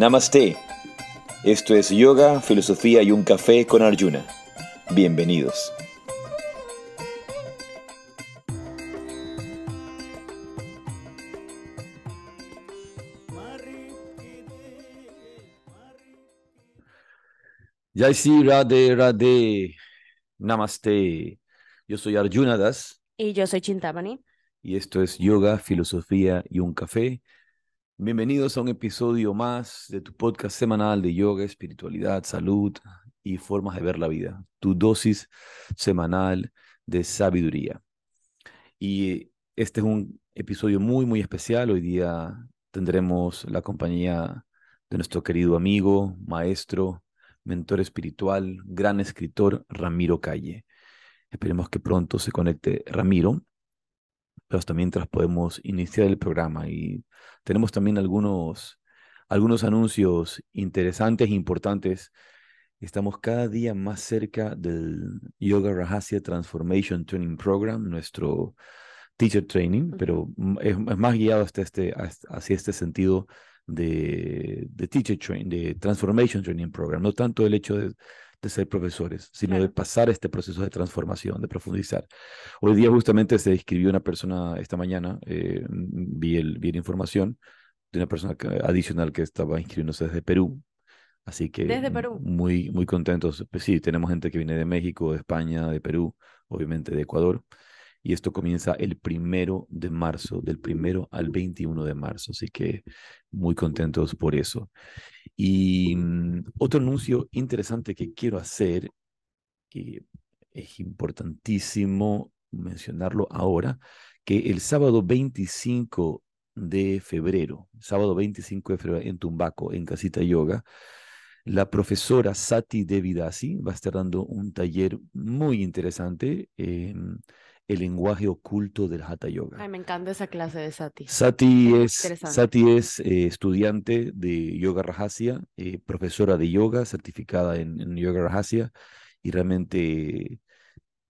Namaste. Esto es Yoga, Filosofía y un Café con Arjuna. Bienvenidos. ¡Ya Sri Rade Namaste. Yo soy Arjuna Das. Y yo soy Chintamani. Y esto es Yoga, Filosofía y un Café. Bienvenidos a un episodio más de tu podcast semanal de yoga, espiritualidad, salud y formas de ver la vida. Tu dosis semanal de sabiduría. Y este es un episodio muy, muy especial. Hoy día tendremos la compañía de nuestro querido amigo, maestro, mentor espiritual, gran escritor Ramiro Calle. Esperemos que pronto se conecte Ramiro pero hasta mientras podemos iniciar el programa y tenemos también algunos, algunos anuncios interesantes e importantes. Estamos cada día más cerca del Yoga Rahasya Transformation Training Program, nuestro teacher training, pero es, más guiado hasta este, hacia este sentido de, de teacher training, de transformation training program, no tanto el hecho de de ser profesores, sino de pasar este proceso de transformación, de profundizar. Hoy día justamente se escribió una persona esta mañana, eh, vi, el, vi la información de una persona adicional que estaba inscribiéndose desde Perú. Así que muy muy contentos. Pues sí, tenemos gente que viene de México, de España, de Perú, obviamente de Ecuador y esto comienza el primero de marzo, del primero al 21 de marzo, así que muy contentos por eso. Y mm, otro anuncio interesante que quiero hacer, que es importantísimo mencionarlo ahora, que el sábado 25 de febrero, sábado 25 de febrero en Tumbaco, en Casita Yoga, la profesora Sati Devidasi va a estar dando un taller muy interesante. Em, el lenguaje oculto del Hatha Yoga. me encanta esa clase de Sati. Sati es, eh, estudiante de Yoga Rajasia, eh, profesora de yoga, certificada en, Yoga Rajasia, y realmente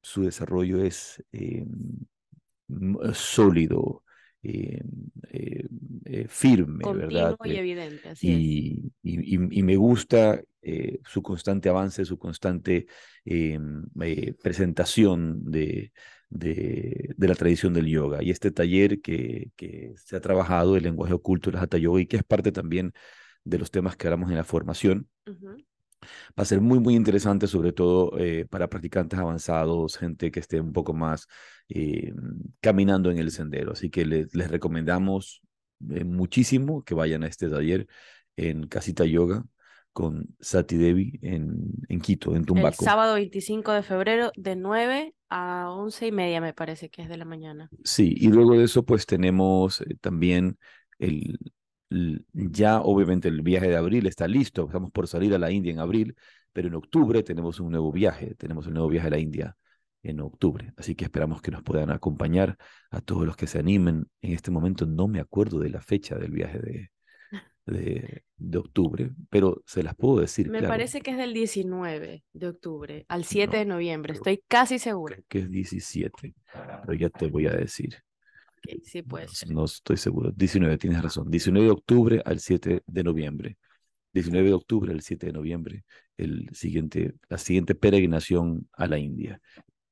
su desarrollo es eh, sólido, firme, ¿verdad? Y evidente, y, me gusta su constante avance, su constante em, presentación de, de, de, la tradición del yoga. Y este taller que, que se ha trabajado, el lenguaje oculto de la Hatha Yoga, y que es parte también de los temas que hablamos en la formación, va a ser muy, muy interesante, sobre todo eh, para practicantes avanzados, gente que esté un poco más eh, caminando en el sendero. Así que les recomendamos eh, muchísimo que vayan a este taller en Casita Yoga, con Sati Devi en, Quito, en Tumbaco. El sábado 25 de febrero de 9 a 11 y media me parece que es de la mañana. Sí, y luego de eso pues tenemos eh, también el, ya obviamente el viaje de abril está listo, estamos por salir a la India en abril, pero en octubre tenemos un nuevo viaje, tenemos un nuevo viaje a la India en octubre. Así que esperamos que nos puedan acompañar a todos los que se animen. En este momento no me acuerdo de la fecha del viaje de, de, octubre, pero se las puedo decir. Me parece que es del 19 de octubre al 7 de noviembre, estoy casi seguro que es 17, pero ya te voy a decir. sí, pues. No, estoy seguro. 19, tienes razón. 19 de octubre al 7 de noviembre. 19 de octubre al 7 de noviembre, el siguiente, la siguiente peregrinación a la India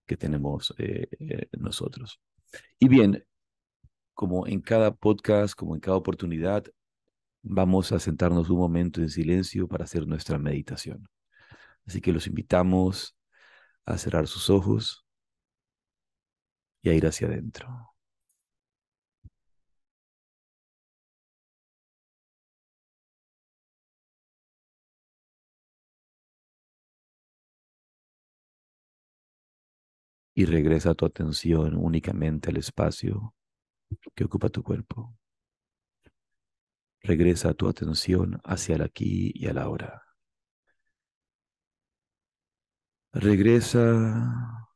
que tenemos eh, eh, nosotros. Y bien, como en cada podcast, como en cada oportunidad, vamos a sentarnos un momento en silencio para hacer nuestra meditación. Así que los invitamos a cerrar sus ojos y a ir hacia adentro. Y regresa tu atención únicamente al espacio que ocupa tu cuerpo. Regresa tu atención hacia el aquí y la ahora. Regresa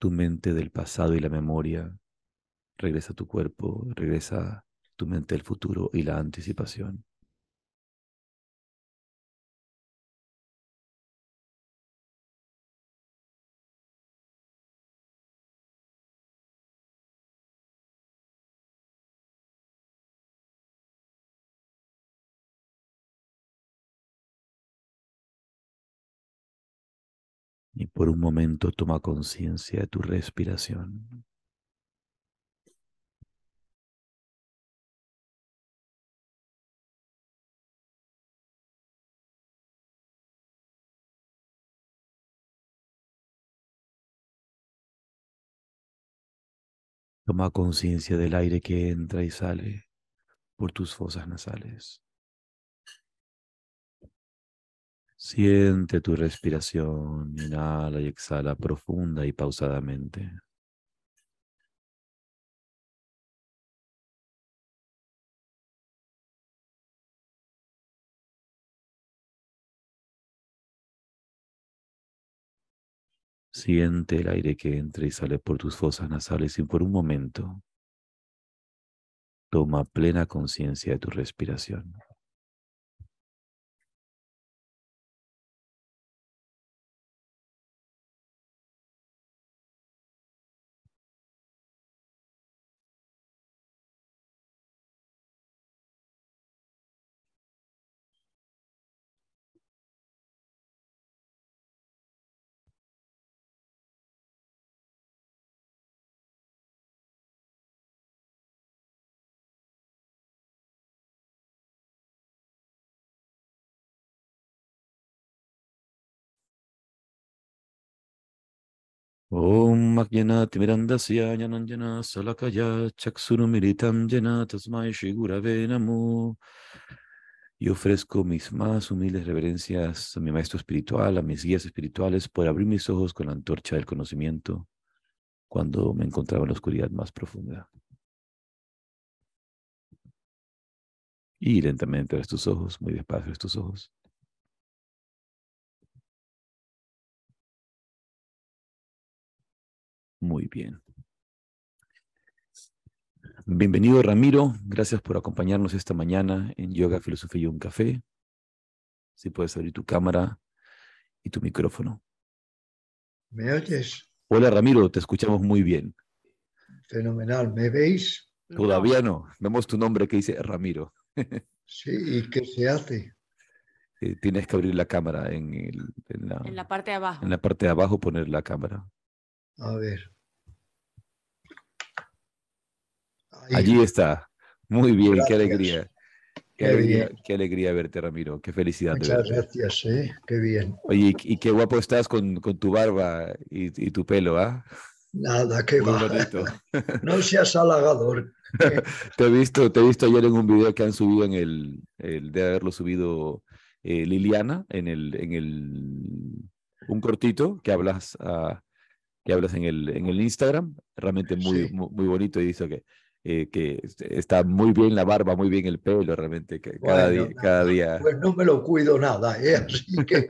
tu mente del pasado y la memoria. Regresa tu cuerpo, regresa tu mente del futuro y la anticipación. Y por un momento toma conciencia de tu respiración. Toma conciencia del aire que entra y sale por tus fosas nasales. Siente tu respiración, inhala y exhala profunda y pausadamente. Siente el aire que entra y sale por tus fosas nasales y por un momento toma plena conciencia de tu respiración. Y ofrezco mis más humildes reverencias a mi maestro espiritual, a mis guías espirituales, por abrir mis ojos con la antorcha del conocimiento cuando me encontraba en la oscuridad más profunda. Y lentamente abres tus ojos, muy despacio a tus ojos. Muy bien. Bienvenido Ramiro, gracias por acompañarnos esta mañana en Yoga, Filosofía y un Café. Si puedes abrir tu cámara y tu micrófono. ¿Me oyes? Hola Ramiro, te escuchamos muy bien. Fenomenal, ¿me veis? Todavía no, vemos tu nombre que dice Ramiro. sí, ¿y qué se hace? Eh, tienes que abrir la cámara en, el, la, en, la, parte de abajo. En la parte de abajo poner la cámara. A ver. Allí está. Muy bien, qué alegría. Qué alegría, verte, Ramiro. Qué felicidad. Muchas gracias, ¿eh? qué bien. Oye, y, qué guapo estás con, tu barba y, tu pelo, ¿ah? Nada, qué guapo No seas halagador. te, he visto, te he visto ayer en un video que han subido en el, el de haberlo subido eh, Liliana, en el, en el, un cortito que hablas a que hablas en el, en el Instagram, realmente muy, muy, bonito y dice que, eh, que está muy bien la barba, muy bien el pelo, realmente, que cada, día, cada día... Pues no me lo cuido nada, ¿eh? así que...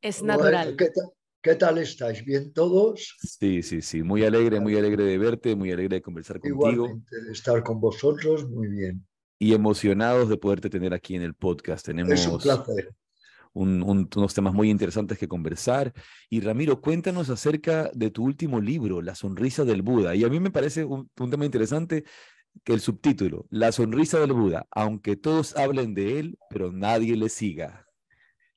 es natural. ¿qué, tal, ¿qué, tal, estáis? ¿Bien todos? Sí, sí, sí, muy alegre, muy alegre de verte, muy alegre de conversar Igualmente, contigo. estar con vosotros, muy bien. Y emocionados de poderte tener aquí en el podcast. Tenemos... Es un placer unos temas muy interesantes que conversar. Y Ramiro, cuéntanos acerca de tu último libro, La sonrisa del Buda. Y a mí me parece un, tema interesante que el subtítulo, La sonrisa del Buda, aunque todos hablen de él, pero nadie le siga.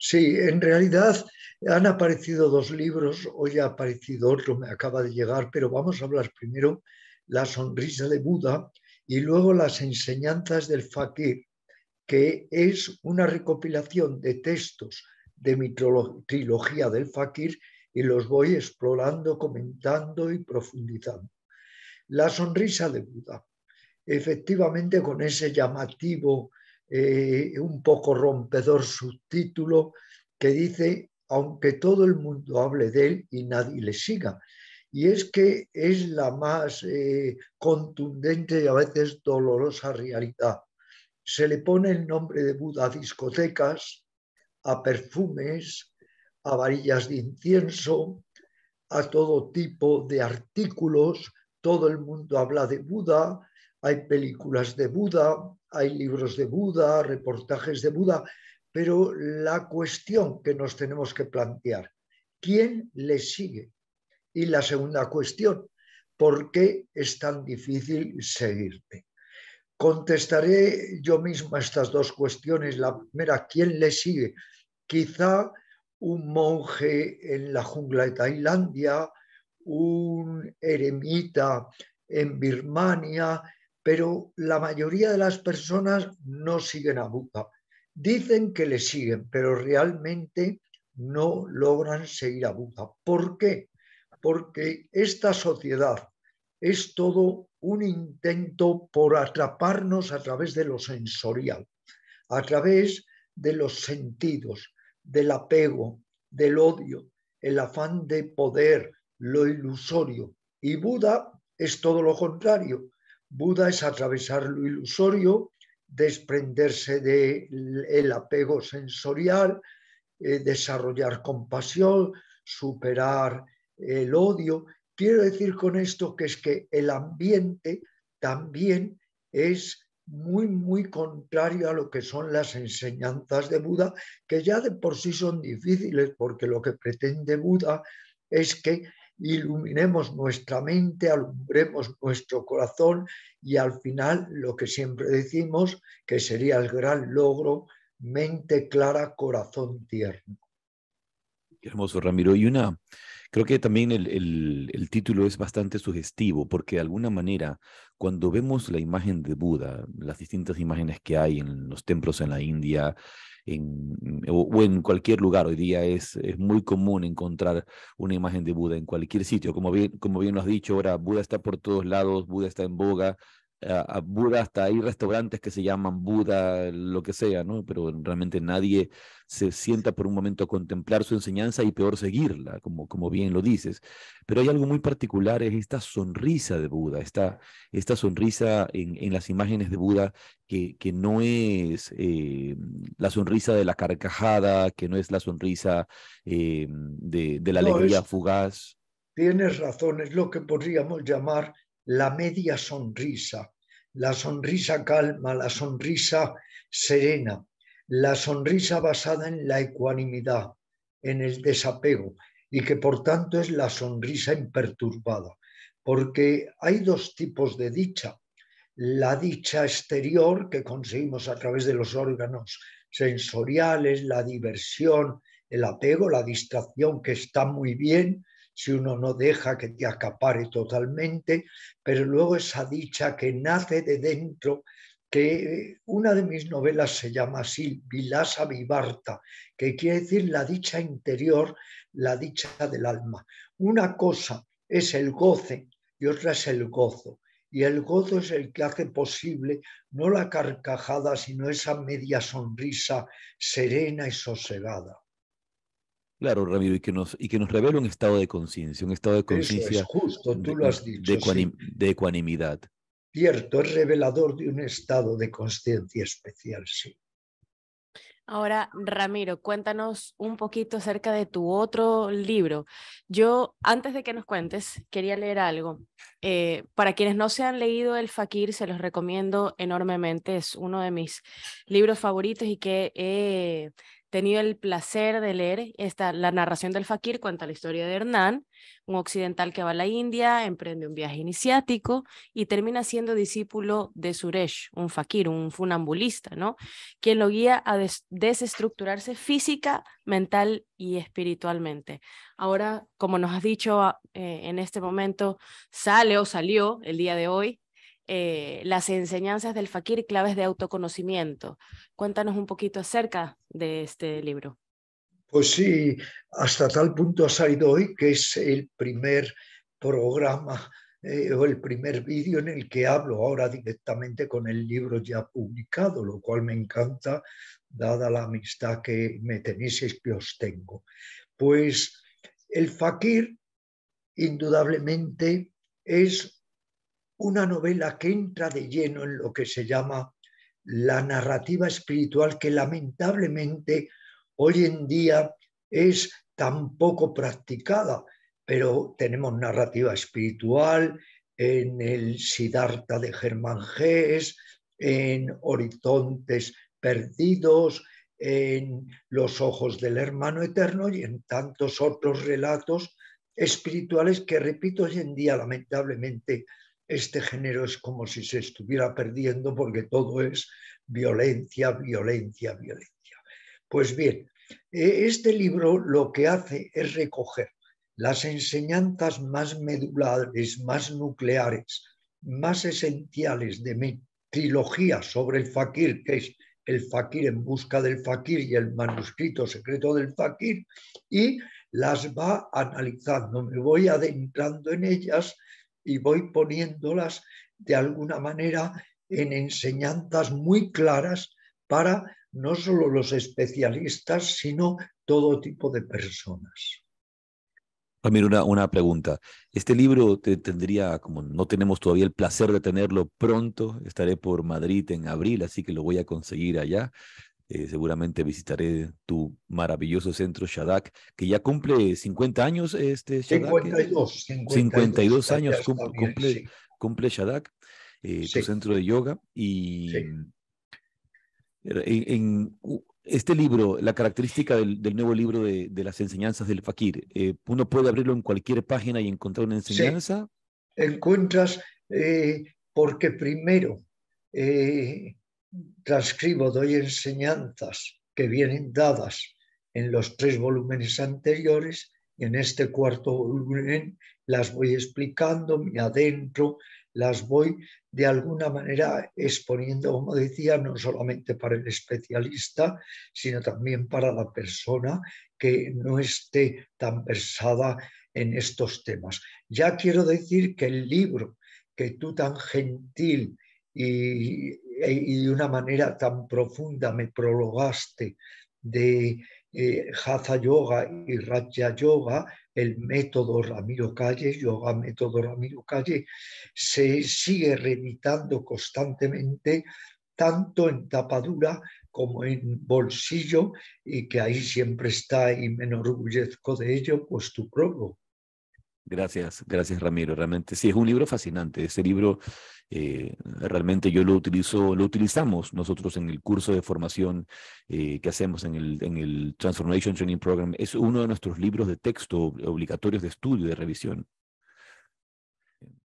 Sí, en realidad han aparecido dos libros, hoy ha aparecido otro, me acaba de llegar, pero vamos a hablar primero La sonrisa del Buda y luego Las enseñanzas del Fakir, que es una recopilación de textos de mi trilogía del Fakir y los voy explorando, comentando y profundizando. La sonrisa de Buda, efectivamente con ese llamativo, eh, un poco rompedor subtítulo que dice, aunque todo el mundo hable de él y nadie le siga. Y es que es la más eh, contundente y a veces dolorosa realidad se le pone el nombre de Buda a discotecas, a perfumes, a varillas de incienso, a todo tipo de artículos. Todo el mundo habla de Buda, hay películas de Buda, hay libros de Buda, reportajes de Buda, pero la cuestión que nos tenemos que plantear, ¿quién le sigue? Y la segunda cuestión, ¿por qué es tan difícil seguirte? Contestaré yo misma estas dos cuestiones. La primera, ¿quién le sigue? Quizá un monje en la jungla de Tailandia, un eremita en Birmania, pero la mayoría de las personas no siguen a Buda. Dicen que le siguen, pero realmente no logran seguir a Buda. ¿Por qué? Porque esta sociedad es todo un intento por atraparnos a través de lo sensorial, a través de los sentidos, del apego, del odio, el afán de poder, lo ilusorio. Y Buda es todo lo contrario. Buda es atravesar lo ilusorio, desprenderse del apego sensorial, eh, desarrollar compasión, superar el odio Quiero decir con esto que es que el ambiente también es muy, muy contrario a lo que son las enseñanzas de Buda, que ya de por sí son difíciles, porque lo que pretende Buda es que iluminemos nuestra mente, alumbremos nuestro corazón y al final lo que siempre decimos, que sería el gran logro, mente clara, corazón tierno. Qué hermoso, Ramiro. Y Creo que también el, título es bastante sugestivo porque de alguna manera cuando vemos la imagen de Buda, las distintas imágenes que hay en los templos en la India o, en cualquier lugar, hoy día es, es muy común encontrar una imagen de Buda en cualquier sitio. Como bien, como bien lo has dicho, ahora Buda está por todos lados, Buda está en boga, a, Buda, hasta hay restaurantes que se llaman Buda, lo que sea, ¿no? Pero realmente nadie se sienta por un momento a contemplar su enseñanza y peor seguirla, como, como bien lo dices. Pero hay algo muy particular, es esta sonrisa de Buda, esta, esta sonrisa en, las imágenes de Buda que, que no es eh, la sonrisa de la carcajada, que no es la sonrisa eh, de, la alegría fugaz. Tienes razón, es lo que podríamos llamar la media sonrisa, la sonrisa calma, la sonrisa serena, la sonrisa basada en la ecuanimidad, en el desapego, y que por tanto es la sonrisa imperturbada, porque hay dos tipos de dicha. La dicha exterior que conseguimos a través de los órganos sensoriales, la diversión, el apego, la distracción, que está muy bien, si uno no deja que te acapare totalmente, pero luego esa dicha que nace de dentro, que eh, una de mis novelas se llama así, Vilasa Vivarta, que quiere decir la dicha interior, la dicha del alma. Una cosa es el goce y otra es el gozo. Y el gozo es el que hace posible no la carcajada, sino esa media sonrisa serena y sosegada. Claro, Ramiro, y que nos, y que nos revela un estado de conciencia, un estado de conciencia. justo, tú de, ecuanimidad. Cierto, es revelador de un estado de conciencia especial, sí. Ahora, Ramiro, cuéntanos un poquito acerca de tu otro libro. Yo, antes de que nos cuentes, quería leer algo. Eh, para quienes no se han leído El Fakir, se los recomiendo enormemente. Es uno de mis libros favoritos y que he. Eh, tenido el placer de leer esta, la narración del fakir cuenta la historia de Hernán, un occidental que va a la India, emprende un viaje iniciático y termina siendo discípulo de Suresh, un fakir, un funambulista, ¿no? Quien lo guía a desestructurarse física, mental y espiritualmente. Ahora, como nos has dicho ah, eh, en este momento, sale o salió el día de hoy eh, las enseñanzas del Fakir, claves de autoconocimiento. Cuéntanos un poquito acerca de este libro. Pues sí, hasta tal punto ha salido hoy que es el primer programa eh, o el primer vídeo en el que hablo ahora directamente con el libro ya publicado, lo cual me encanta, dada la amistad que me tenéis y que os tengo. Pues el fakir indudablemente es una novela que entra de lleno en lo que se llama la narrativa espiritual que lamentablemente hoy en día es tan poco practicada, pero tenemos narrativa espiritual en el Siddhartha de Germán Gés, en Horizontes Perdidos, en Los Ojos del Hermano Eterno y en tantos otros relatos espirituales que, repito, hoy en día lamentablemente este género es como si se estuviera perdiendo porque todo es violencia, violencia, violencia. Pues bien, e, este libro lo que hace es recoger las enseñanzas más medulares, más nucleares, más esenciales de mi trilogía sobre el fakir, que es el fakir en busca del fakir y el manuscrito secreto del fakir, y las va analizando. Me voy adentrando en ellas y voy poniéndolas de alguna manera en enseñanzas muy claras para no solo los especialistas, sino todo tipo de personas. Ramiro, una, una pregunta. Este libro te tendría, como no tenemos todavía el placer de tenerlo pronto, estaré por Madrid en abril, así que lo voy a conseguir allá. Eh, seguramente visitaré tu maravilloso centro Shadak, que ya cumple 50 años. Este, 52, 52, eh, años cumple, cumple, Shadak, eh, tu centro de yoga. Y er, en, este libro, la característica del, nuevo libro de, las enseñanzas del Fakir, uno puede abrirlo en cualquier página y encontrar una enseñanza. Encuentras, porque primero, transcribo, doy enseñanzas que vienen dadas en los tres volúmenes anteriores y en este cuarto volumen las voy explicando, adentro, las voy de alguna manera exponiendo, como decía, no solamente para el especialista, sino también para la persona que no esté tan versada en estos temas. Ya quiero decir que el libro que tú tan gentil y eh, y de una manera tan profunda me prologaste de eh, Hatha Yoga y Raja Yoga, el método Ramiro Calle, Yoga Método Ramiro Calle, se sigue remitando constantemente, tanto en tapadura como en bolsillo, y que ahí siempre está, y me enorgullezco de ello, pues tu prólogo. Gracias, gracias Ramiro. Realmente sí, es un libro fascinante. Ese libro eh, realmente yo lo utilizo, lo utilizamos nosotros en el curso de formación eh, que hacemos en el, en el Transformation Training Program. Es uno de nuestros libros de texto obligatorios de estudio de revisión.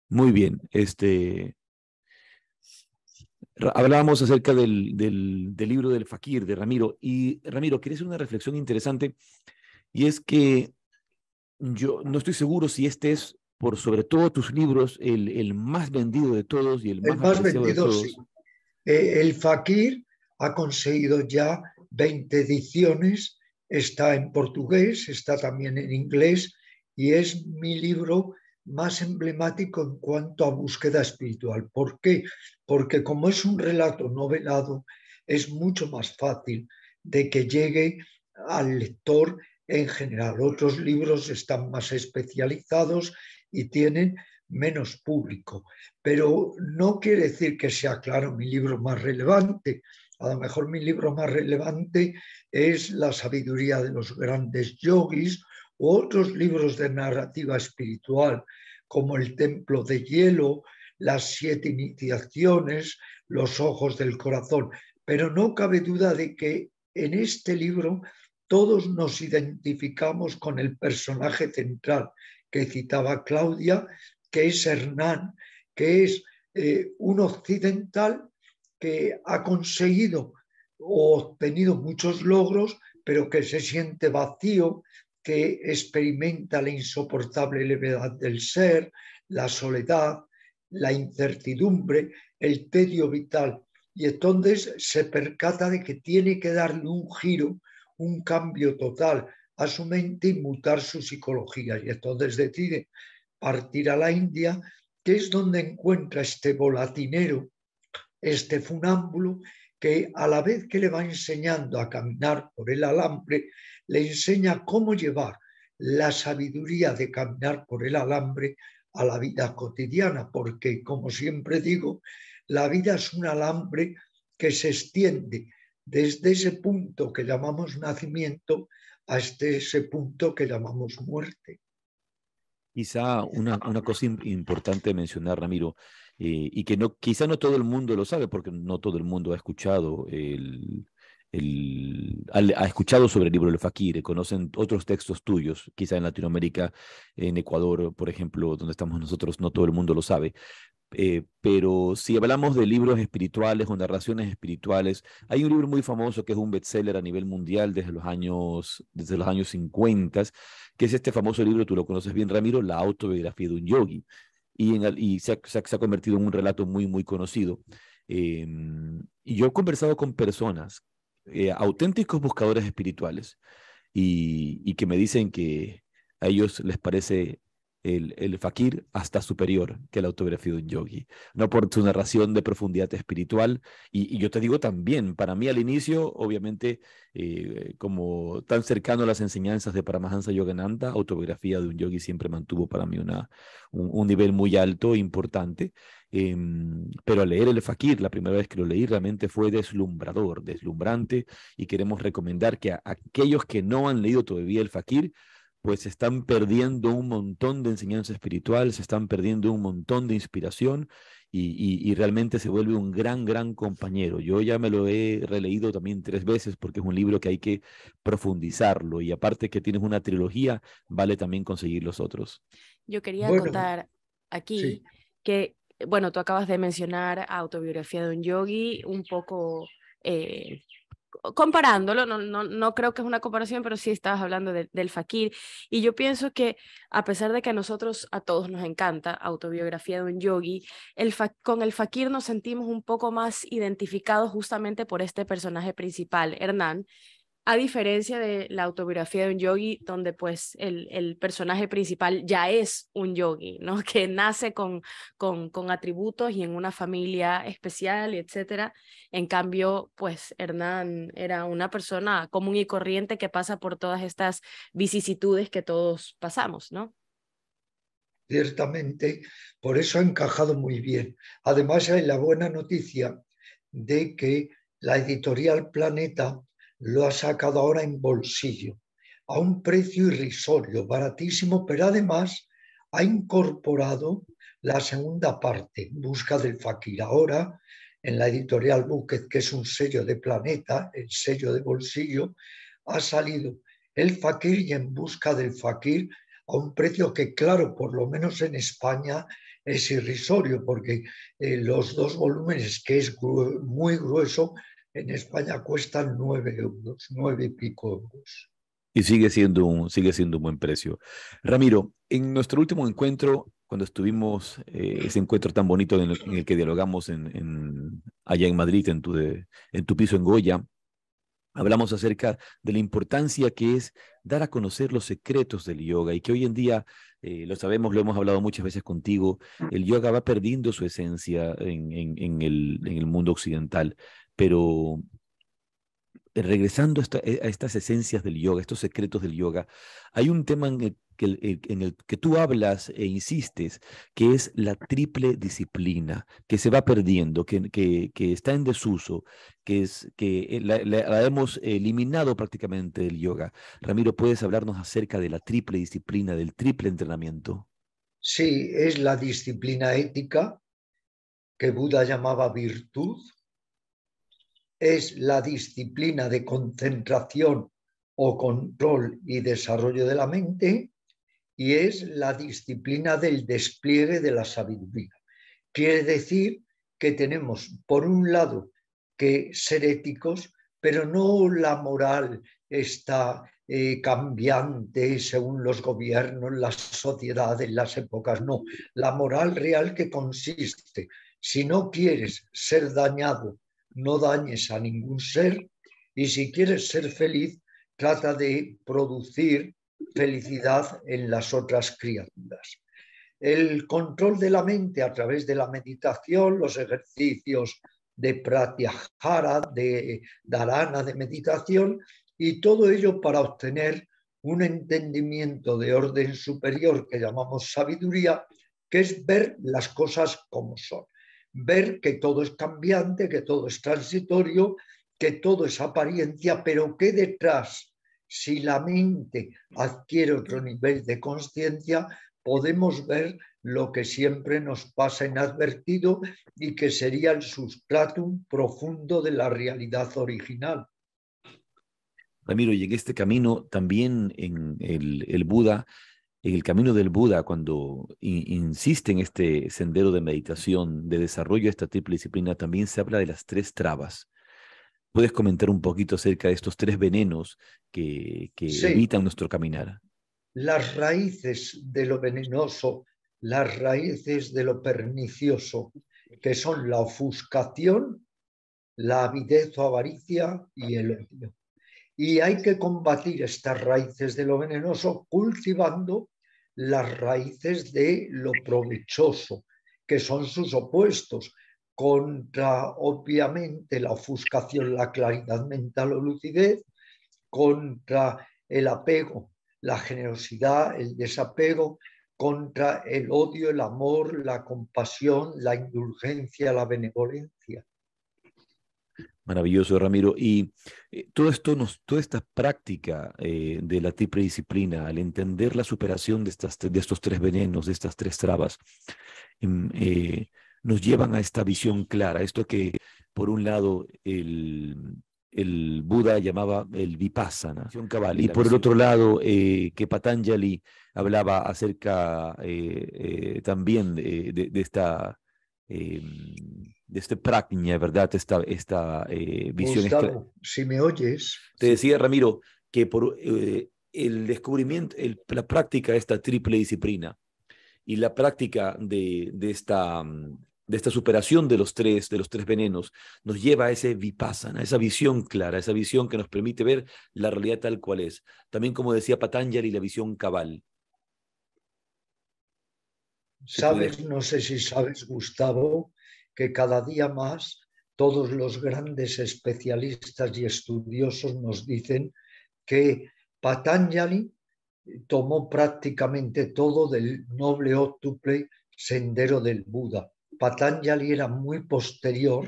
Muy bien, este, Hablábamos acerca del, del, libro del Fakir de Ramiro. Y Ramiro, quería hacer una reflexión interesante, y es que yo no estoy seguro si este es, por sobre todo tus libros, el, más vendido de todos y el más, el más vendido Sí. Eh, el Fakir ha conseguido ya 20 ediciones, está en portugués, está también en inglés y es mi libro más emblemático en cuanto a búsqueda espiritual. ¿Por qué? Porque como es un relato novelado, es mucho más fácil de que llegue al lector en general. Otros libros están más especializados y tienen menos público. Pero no quiere decir que sea, claro, mi libro más relevante. A lo mejor mi libro más relevante es La sabiduría de los grandes yogis u otros libros de narrativa espiritual, como El templo de hielo, Las siete iniciaciones, Los ojos del corazón. Pero no cabe duda de que en este libro todos nos identificamos con el personaje central que citaba Claudia, que es Hernán, que es eh, un occidental que ha conseguido o obtenido muchos logros, pero que se siente vacío, que experimenta la insoportable levedad del ser, la soledad, la incertidumbre, el tedio vital. Y entonces se percata de que tiene que darle un giro un cambio total a su mente y mutar su psicología. Y entonces decide partir a la India, que es donde encuentra este volatinero, este funámbulo, que a la vez que le va enseñando a caminar por el alambre, le enseña cómo llevar la sabiduría de caminar por el alambre a la vida cotidiana, porque, como siempre digo, la vida es un alambre que se extiende desde ese punto que llamamos nacimiento hasta este ese punto que llamamos muerte. Quizá una, una cosa importante mencionar, Ramiro, eh, y que no, quizá no todo el mundo lo sabe, porque no todo el mundo ha escuchado el, ha, escuchado sobre el libro del Fakir, eh, conocen otros textos tuyos, quizá en Latinoamérica, en Ecuador, por ejemplo, donde estamos nosotros, no todo el mundo lo sabe, eh, pero si hablamos de libros espirituales o narraciones espirituales, hay un libro muy famoso que es un bestseller a nivel mundial desde los años, desde los años 50, que es este famoso libro, tú lo conoces bien, Ramiro, La autobiografía de un yogi. Y, en, se, ha convertido en un relato muy, muy conocido. Em, y yo he conversado con personas, eh, auténticos buscadores espirituales, y que me dicen que a ellos les parece el, fakir hasta superior que la autobiografía de un yogi, no por su narración de profundidad espiritual. Y, yo te digo también, para mí al inicio, obviamente, eh, como tan cercano a las enseñanzas de Paramahansa Yogananda, autobiografía de un yogi siempre mantuvo para mí una, un, nivel muy alto e importante. Em, pero al leer el Fakir, la primera vez que lo leí, realmente fue deslumbrador, deslumbrante, y queremos recomendar que a aquellos que no han leído todavía el Fakir, pues se están perdiendo un montón de enseñanza espiritual, se están perdiendo un montón de inspiración y, realmente se vuelve un gran, gran compañero. Yo ya me lo he releído también tres veces porque es un libro que hay que profundizarlo y aparte que tienes una trilogía, vale también conseguir los otros. Yo quería contar aquí que, bueno, tú acabas de mencionar autobiografía de un yogi, un poco... Eh, comparándolo, no, no, no, creo que es una comparación, pero sí estabas hablando del Fakir. Y yo pienso que a pesar de que a nosotros, a todos nos encanta autobiografía de un yogi, el con el Fakir nos sentimos un poco más identificados justamente por este personaje principal, Hernán, a diferencia de la autobiografía de un yogi, donde pues el, personaje principal ya es un yogi, ¿no? Que nace con, con, atributos y en una familia especial, etc. En cambio, pues Hernán era una persona común y corriente que pasa por todas estas vicisitudes que todos pasamos, ¿no? Ciertamente, por eso ha encajado muy bien. Además, hay la buena noticia de que la editorial Planeta lo ha sacado ahora en bolsillo, a un precio irrisorio, baratísimo, pero además ha incorporado la segunda parte, En Busca del Fakir. Ahora, en la editorial Búquez, que es un sello de planeta, el sello de bolsillo, ha salido El Fakir y En Busca del Fakir a un precio que, claro, por lo menos en España es irrisorio, porque eh, los dos volúmenes, que es muy grueso, en España cuestan nueve euros, nueve y pico euros. Y sigue siendo, un, sigue siendo un buen precio. Ramiro, en nuestro último encuentro, cuando estuvimos, eh, ese encuentro tan bonito en el, que dialogamos allá en Madrid, en tu, en tu piso en Goya, Hablamos acerca de la importancia que es dar a conocer los secretos del yoga y que hoy en día, eh, lo sabemos, lo hemos hablado muchas veces contigo, el yoga va perdiendo su esencia en, en, el, en el mundo occidental, pero eh, regresando eh, a, estas esencias del yoga, estos secretos del yoga, hay un tema en el, que, tú hablas e insistes, que es la triple disciplina, que se va perdiendo, que, está en desuso, que, eh, la hemos eliminado prácticamente del yoga. Ramiro, ¿puedes hablarnos acerca de la triple disciplina, del triple entrenamiento? Sí, es la disciplina ética que Buda llamaba virtud es la disciplina de concentración o control y desarrollo de la mente y es la disciplina del despliegue de la sabiduría. Quiere decir que tenemos, por un lado, que ser éticos, pero no la moral está eh, cambiante según los gobiernos, las sociedades, las épocas, no, la moral real que consiste, si no quieres ser dañado no dañes a ningún ser y si quieres ser feliz, trata de producir felicidad en las otras criaturas. El control de la mente a través de la meditación, los ejercicios de pratyahara, de darana, de meditación, y todo ello para obtener un entendimiento de orden superior que llamamos sabiduría, que es ver las cosas como son ver que todo es cambiante, que todo es transitorio, que todo es apariencia, pero que detrás, si la mente adquiere otro nivel de conciencia, podemos ver lo que siempre nos pasa inadvertido y que sería el sustratum profundo de la realidad original. Ramiro, llegué este camino también en el, el Buda en el camino del Buda, cuando insiste en este sendero de meditación, de desarrollo de esta triple disciplina, también se habla de las tres trabas. ¿Puedes comentar un poquito acerca de estos tres venenos que, evitan nuestro caminar? Las raíces de lo venenoso, las raíces de lo pernicioso, que son la ofuscación, la avidez o avaricia y el odio. Y hay que combatir estas raíces de lo venenoso cultivando las raíces de lo provechoso, que son sus opuestos, contra obviamente la ofuscación, la claridad mental o lucidez, contra el apego, la generosidad, el desapego, contra el odio, el amor, la compasión, la indulgencia, la benevolencia. Maravilloso, Ramiro. Y eh, todo esto nos, toda esta práctica eh, de la triple disciplina, al entender la superación de, estas, de estos tres venenos, de estas tres trabas, em, eh, nos llevan a esta visión clara. Esto que, por un lado, el, el Buda llamaba el Vipassana, y por el otro lado, que Patanjali hablaba acerca también de esta em, de este práctica, ¿verdad? Esta, esta eh, visión. Gustavo, si me oyes. Te decía, Ramiro, que por eh, el descubrimiento, la práctica de esta triple disciplina y la práctica de, de, esta, mm, de esta superación de los, tres, de los tres venenos nos lleva a ese vipassana, a esa visión clara, a esa visión que nos permite ver la realidad tal cual es. También, como decía Patanjali, la visión cabal. Sabes, no sé si sabes, Gustavo, que cada día más todos los grandes especialistas y estudiosos nos dicen que Patanjali tomó prácticamente todo del noble óptuple sendero del Buda. Patanjali era muy posterior,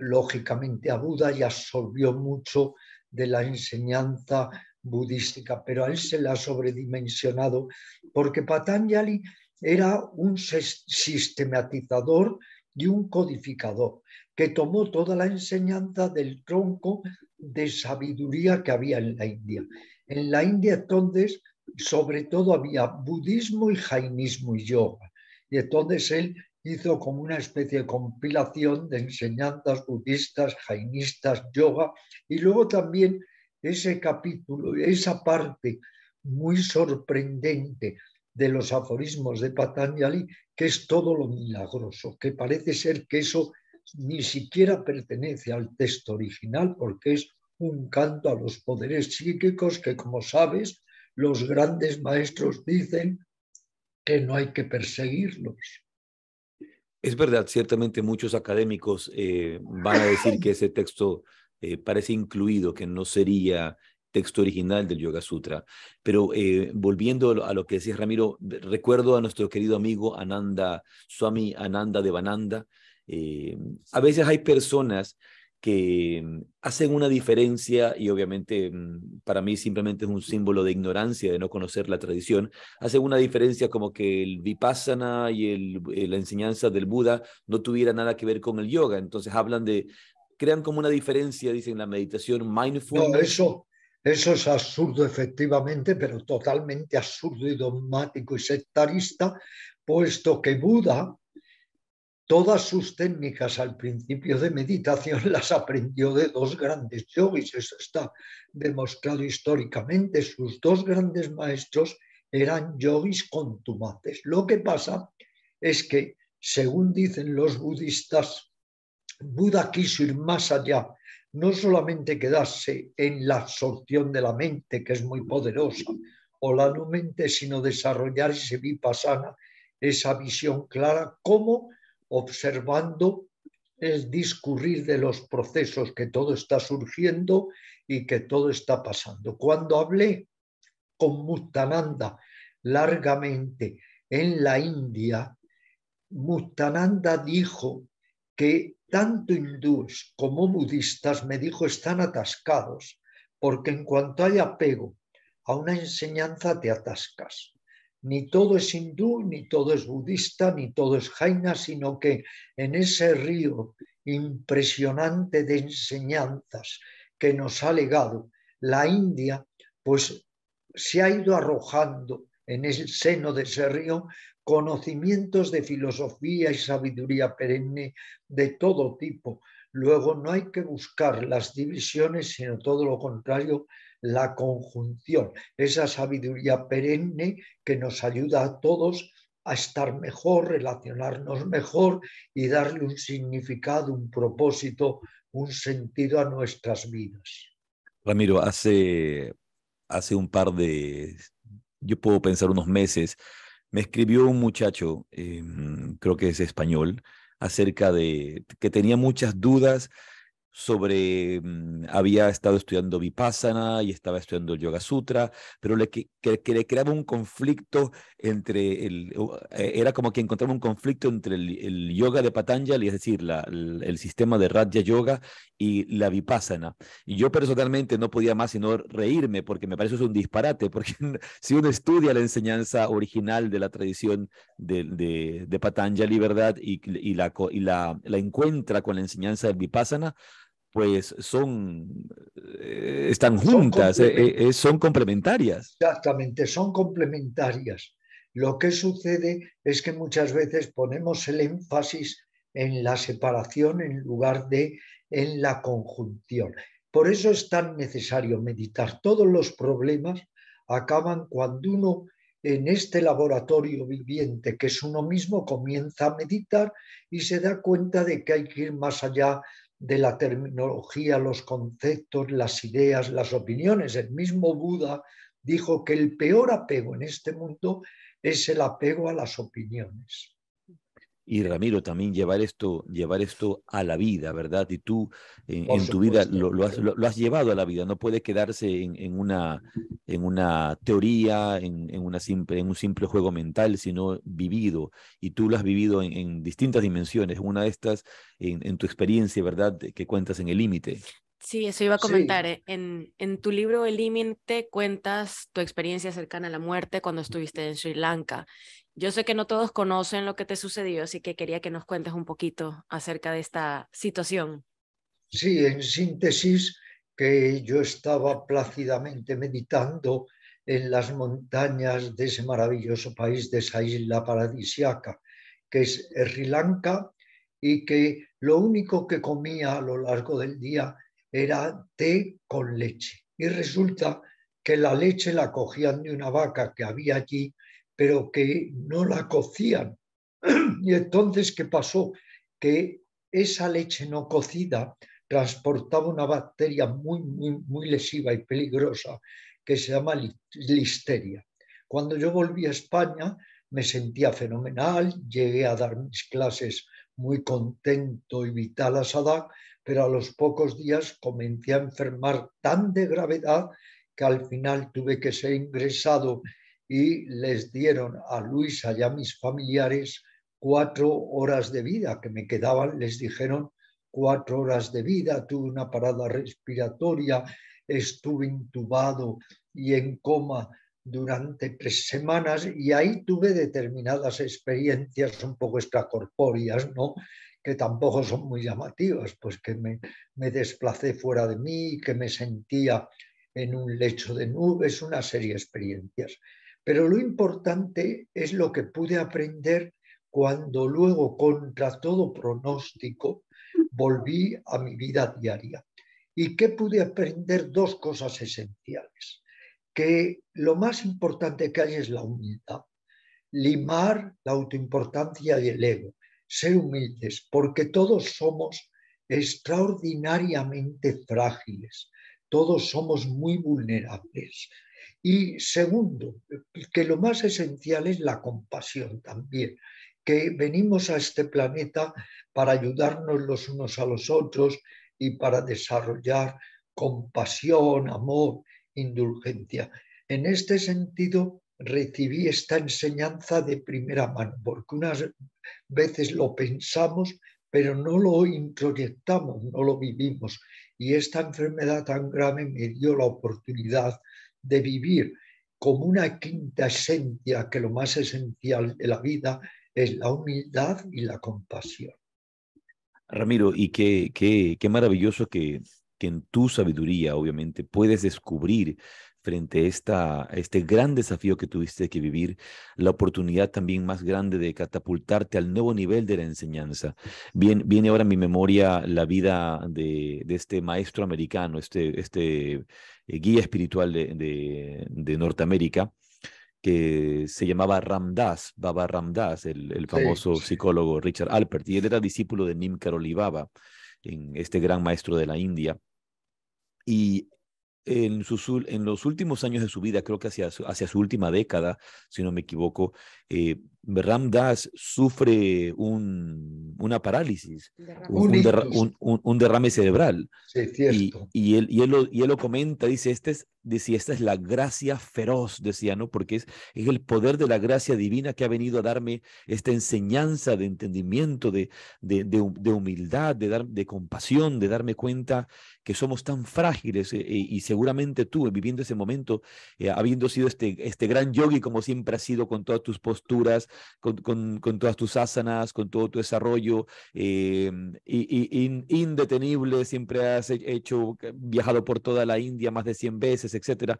lógicamente, a Buda y absorbió mucho de la enseñanza budística, pero a él se la ha sobredimensionado porque Patanjali era un sistematizador y un codificador que tomó toda la enseñanza del tronco de sabiduría que había en la India. En la India entonces, sobre todo, había budismo y jainismo y yoga. Y entonces él hizo como una especie de compilación de enseñanzas budistas, jainistas, yoga, y luego también ese capítulo, esa parte muy sorprendente de los aforismos de Patanjali, que es todo lo milagroso, que parece ser que eso ni siquiera pertenece al texto original porque es un canto a los poderes psíquicos que, como sabes, los grandes maestros dicen que no hay que perseguirlos. Es verdad, ciertamente muchos académicos eh, van a decir que ese texto eh, parece incluido, que no sería texto original del Yoga Sutra. Pero eh, volviendo a lo que decías, Ramiro, recuerdo a nuestro querido amigo Ananda, Swami Ananda de Bananda. Eh, a veces hay personas que mm, hacen una diferencia y obviamente mm, para mí simplemente es un símbolo de ignorancia, de no conocer la tradición, hacen una diferencia como que el vipassana y eh, la enseñanza del Buda no tuviera nada que ver con el yoga, entonces hablan de, crean como una diferencia, dicen la meditación mindful. No, eso, eso es absurdo efectivamente, pero totalmente absurdo y dogmático y sectarista, puesto que Buda todas sus técnicas al principio de meditación las aprendió de dos grandes yogis, eso está demostrado históricamente, sus dos grandes maestros eran yogis contumaces. Lo que pasa es que, según dicen los budistas, Buda quiso ir más allá no solamente quedarse en la absorción de la mente, que es muy poderosa, o la no mente, sino desarrollar ese vipassana, esa visión clara, como observando el discurrir de los procesos, que todo está surgiendo y que todo está pasando. Cuando hablé con Mutananda largamente en la India, Muttananda dijo que tanto hindús como budistas, me dijo, están atascados, porque en cuanto hay apego a una enseñanza te atascas. Ni todo es hindú, ni todo es budista, ni todo es jaina, sino que en ese río impresionante de enseñanzas que nos ha legado la India, pues se ha ido arrojando en el seno de ese río conocimientos de filosofía y sabiduría perenne de todo tipo. Luego no hay que buscar las divisiones, sino todo lo contrario, la conjunción, esa sabiduría perenne que nos ayuda a todos a estar mejor, relacionarnos mejor y darle un significado, un propósito, un sentido a nuestras vidas. Ramiro, hace, hace un par de yo puedo pensar unos meses, me escribió un muchacho, em, creo que es español, acerca de que tenía muchas dudas sobre, mm, había estado estudiando Vipassana y estaba estudiando el Yoga Sutra, pero le, que, le creaba un conflicto entre, el, eh, era como que encontraba un conflicto entre el, yoga de Patanjali, es decir, el, sistema de Raja Yoga y la Vipassana. Y yo personalmente no podía más sino reírme porque me parece es un disparate, porque si uno estudia la enseñanza original de la tradición de, de, Patanjali, ¿verdad? Y, y, la, y la encuentra con la enseñanza del Vipassana, pues son, eh, están juntas, eh, eh, son, complementarias. Exactamente, son complementarias. Lo que sucede es que muchas veces ponemos el énfasis en la separación en lugar de en la conjunción. Por eso es tan necesario meditar. Todos los problemas acaban cuando uno en este laboratorio viviente que es uno mismo comienza a meditar y se da cuenta de que hay que ir más allá de la terminología, los conceptos, las ideas, las opiniones. El mismo Buda dijo que el peor apego en este mundo es el apego a las opiniones y Ramiro también llevar esto, llevar esto a la vida, ¿verdad? Y tú en, tu vida lo, has, llevado a la vida, no puede quedarse en, una, en una teoría, en, una simple, en un simple juego mental, sino vivido. Y tú lo has vivido en, distintas dimensiones, una de estas en, tu experiencia, ¿verdad? Que cuentas en el límite. Sí, eso iba a comentar. Eh, en, en tu libro El Límite cuentas tu experiencia cercana a la muerte cuando estuviste en Sri Lanka yo sé que no todos conocen lo que te sucedió, así que quería que nos cuentes un poquito acerca de esta situación. Sí, en síntesis, que yo estaba plácidamente meditando en las montañas de ese maravilloso país, de esa isla paradisiaca, que es Sri Lanka, y que lo único que comía a lo largo del día era té con leche. Y resulta que la leche la cogían de una vaca que había allí pero que no la cocían. Y entonces, ¿qué pasó? Que esa leche no cocida transportaba una bacteria muy, muy, muy lesiva y peligrosa que se llama listeria. Cuando yo volví a España me sentía fenomenal, llegué a dar mis clases muy contento y vital a pero a los pocos días comencé a enfermar tan de gravedad que al final tuve que ser ingresado y les dieron a y a mis familiares cuatro horas de vida que me quedaban, les dijeron cuatro horas de vida, tuve una parada respiratoria, estuve intubado y en coma durante tres semanas y ahí tuve determinadas experiencias un poco extracorpóreas, ¿no? que tampoco son muy llamativas, pues que me, me desplacé fuera de mí, que me sentía en un lecho de nubes, una serie de experiencias. Pero lo importante es lo que pude aprender cuando luego, contra todo pronóstico, volví a mi vida diaria. ¿Y que pude aprender? Dos cosas esenciales. Que lo más importante que hay es la humildad. Limar la autoimportancia y el ego. Ser humildes, porque todos somos extraordinariamente frágiles. Todos somos muy vulnerables y segundo, que lo más esencial es la compasión también, que venimos a este planeta para ayudarnos los unos a los otros y para desarrollar compasión, amor, indulgencia. En este sentido, recibí esta enseñanza de primera mano, porque unas veces lo pensamos, pero no lo introyectamos, no lo vivimos. Y esta enfermedad tan grave me dio la oportunidad de vivir como una quinta esencia, que lo más esencial de la vida es la humildad y la compasión. Ramiro, y qué, qué, qué maravilloso que, que en tu sabiduría, obviamente, puedes descubrir frente a, esta, este gran desafío que tuviste que vivir, la oportunidad también más grande de catapultarte al nuevo nivel de la enseñanza. viene ahora a mi memoria la vida de, este maestro americano, este, este eh, guía espiritual de, Norteamérica, que se llamaba Ramdas, Baba Ramdas, el, el famoso psicólogo Richard Alpert, y él era discípulo de Nim Karoli Baba, en este gran maestro de la India. Y en, sus, en los últimos años de su vida, creo que hacia, hacia su última década, si no me equivoco, eh, Ram Das sufre un, una parálisis, un, derrame cerebral. y, él, y, él lo, y, él, lo, comenta, dice, este es, decía, esta es la gracia feroz, decía, ¿no? Porque es, el poder de la gracia divina que ha venido a darme esta enseñanza de entendimiento, de, de, de, humildad, de, dar, de compasión, de darme cuenta que somos tan frágiles eh, eh, y seguramente tú, viviendo ese momento, eh, habiendo sido este, este gran yogi como siempre ha sido con todas tus posturas, con, todas tus asanas, con todo tu desarrollo, em, y, indetenible, siempre has hecho, eh, viajado por toda la India más de 100 veces, etc.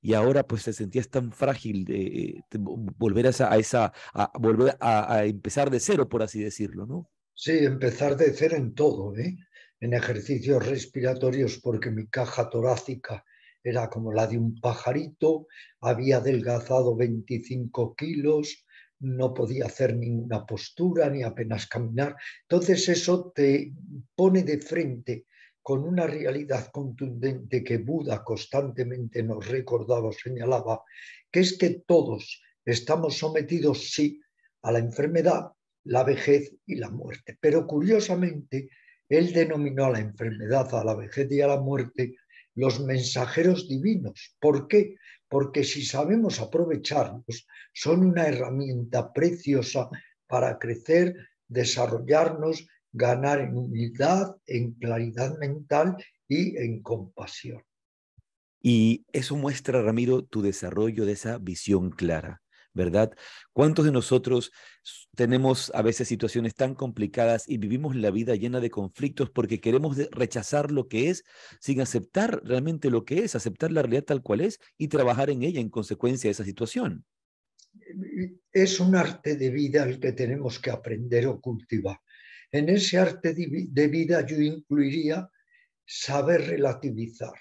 y ahora pues te sentías tan frágil, de, eh, volver a volver a, empezar de cero, por así decirlo, ¿no? Sí, empezar de cero en todo, ¿eh? en ejercicios respiratorios porque mi caja torácica era como la de un pajarito, había adelgazado 25 kilos, no podía hacer ninguna postura ni apenas caminar. Entonces eso te pone de frente con una realidad contundente que Buda constantemente nos recordaba o señalaba, que es que todos estamos sometidos, sí, a la enfermedad, la vejez y la muerte. Pero curiosamente, él denominó a la enfermedad, a la vejez y a la muerte los mensajeros divinos. ¿Por qué? Porque si sabemos aprovecharlos, son una herramienta preciosa para crecer, desarrollarnos, ganar en humildad, en claridad mental y en compasión. Y eso muestra, Ramiro, tu desarrollo de esa visión clara. ¿verdad? ¿Cuántos de nosotros tenemos a veces situaciones tan complicadas y vivimos la vida llena de conflictos porque queremos rechazar lo que es sin aceptar realmente lo que es, aceptar la realidad tal cual es y trabajar en ella en consecuencia de esa situación? Es un arte de vida el que tenemos que aprender o cultivar. En ese arte de vida yo incluiría saber relativizar,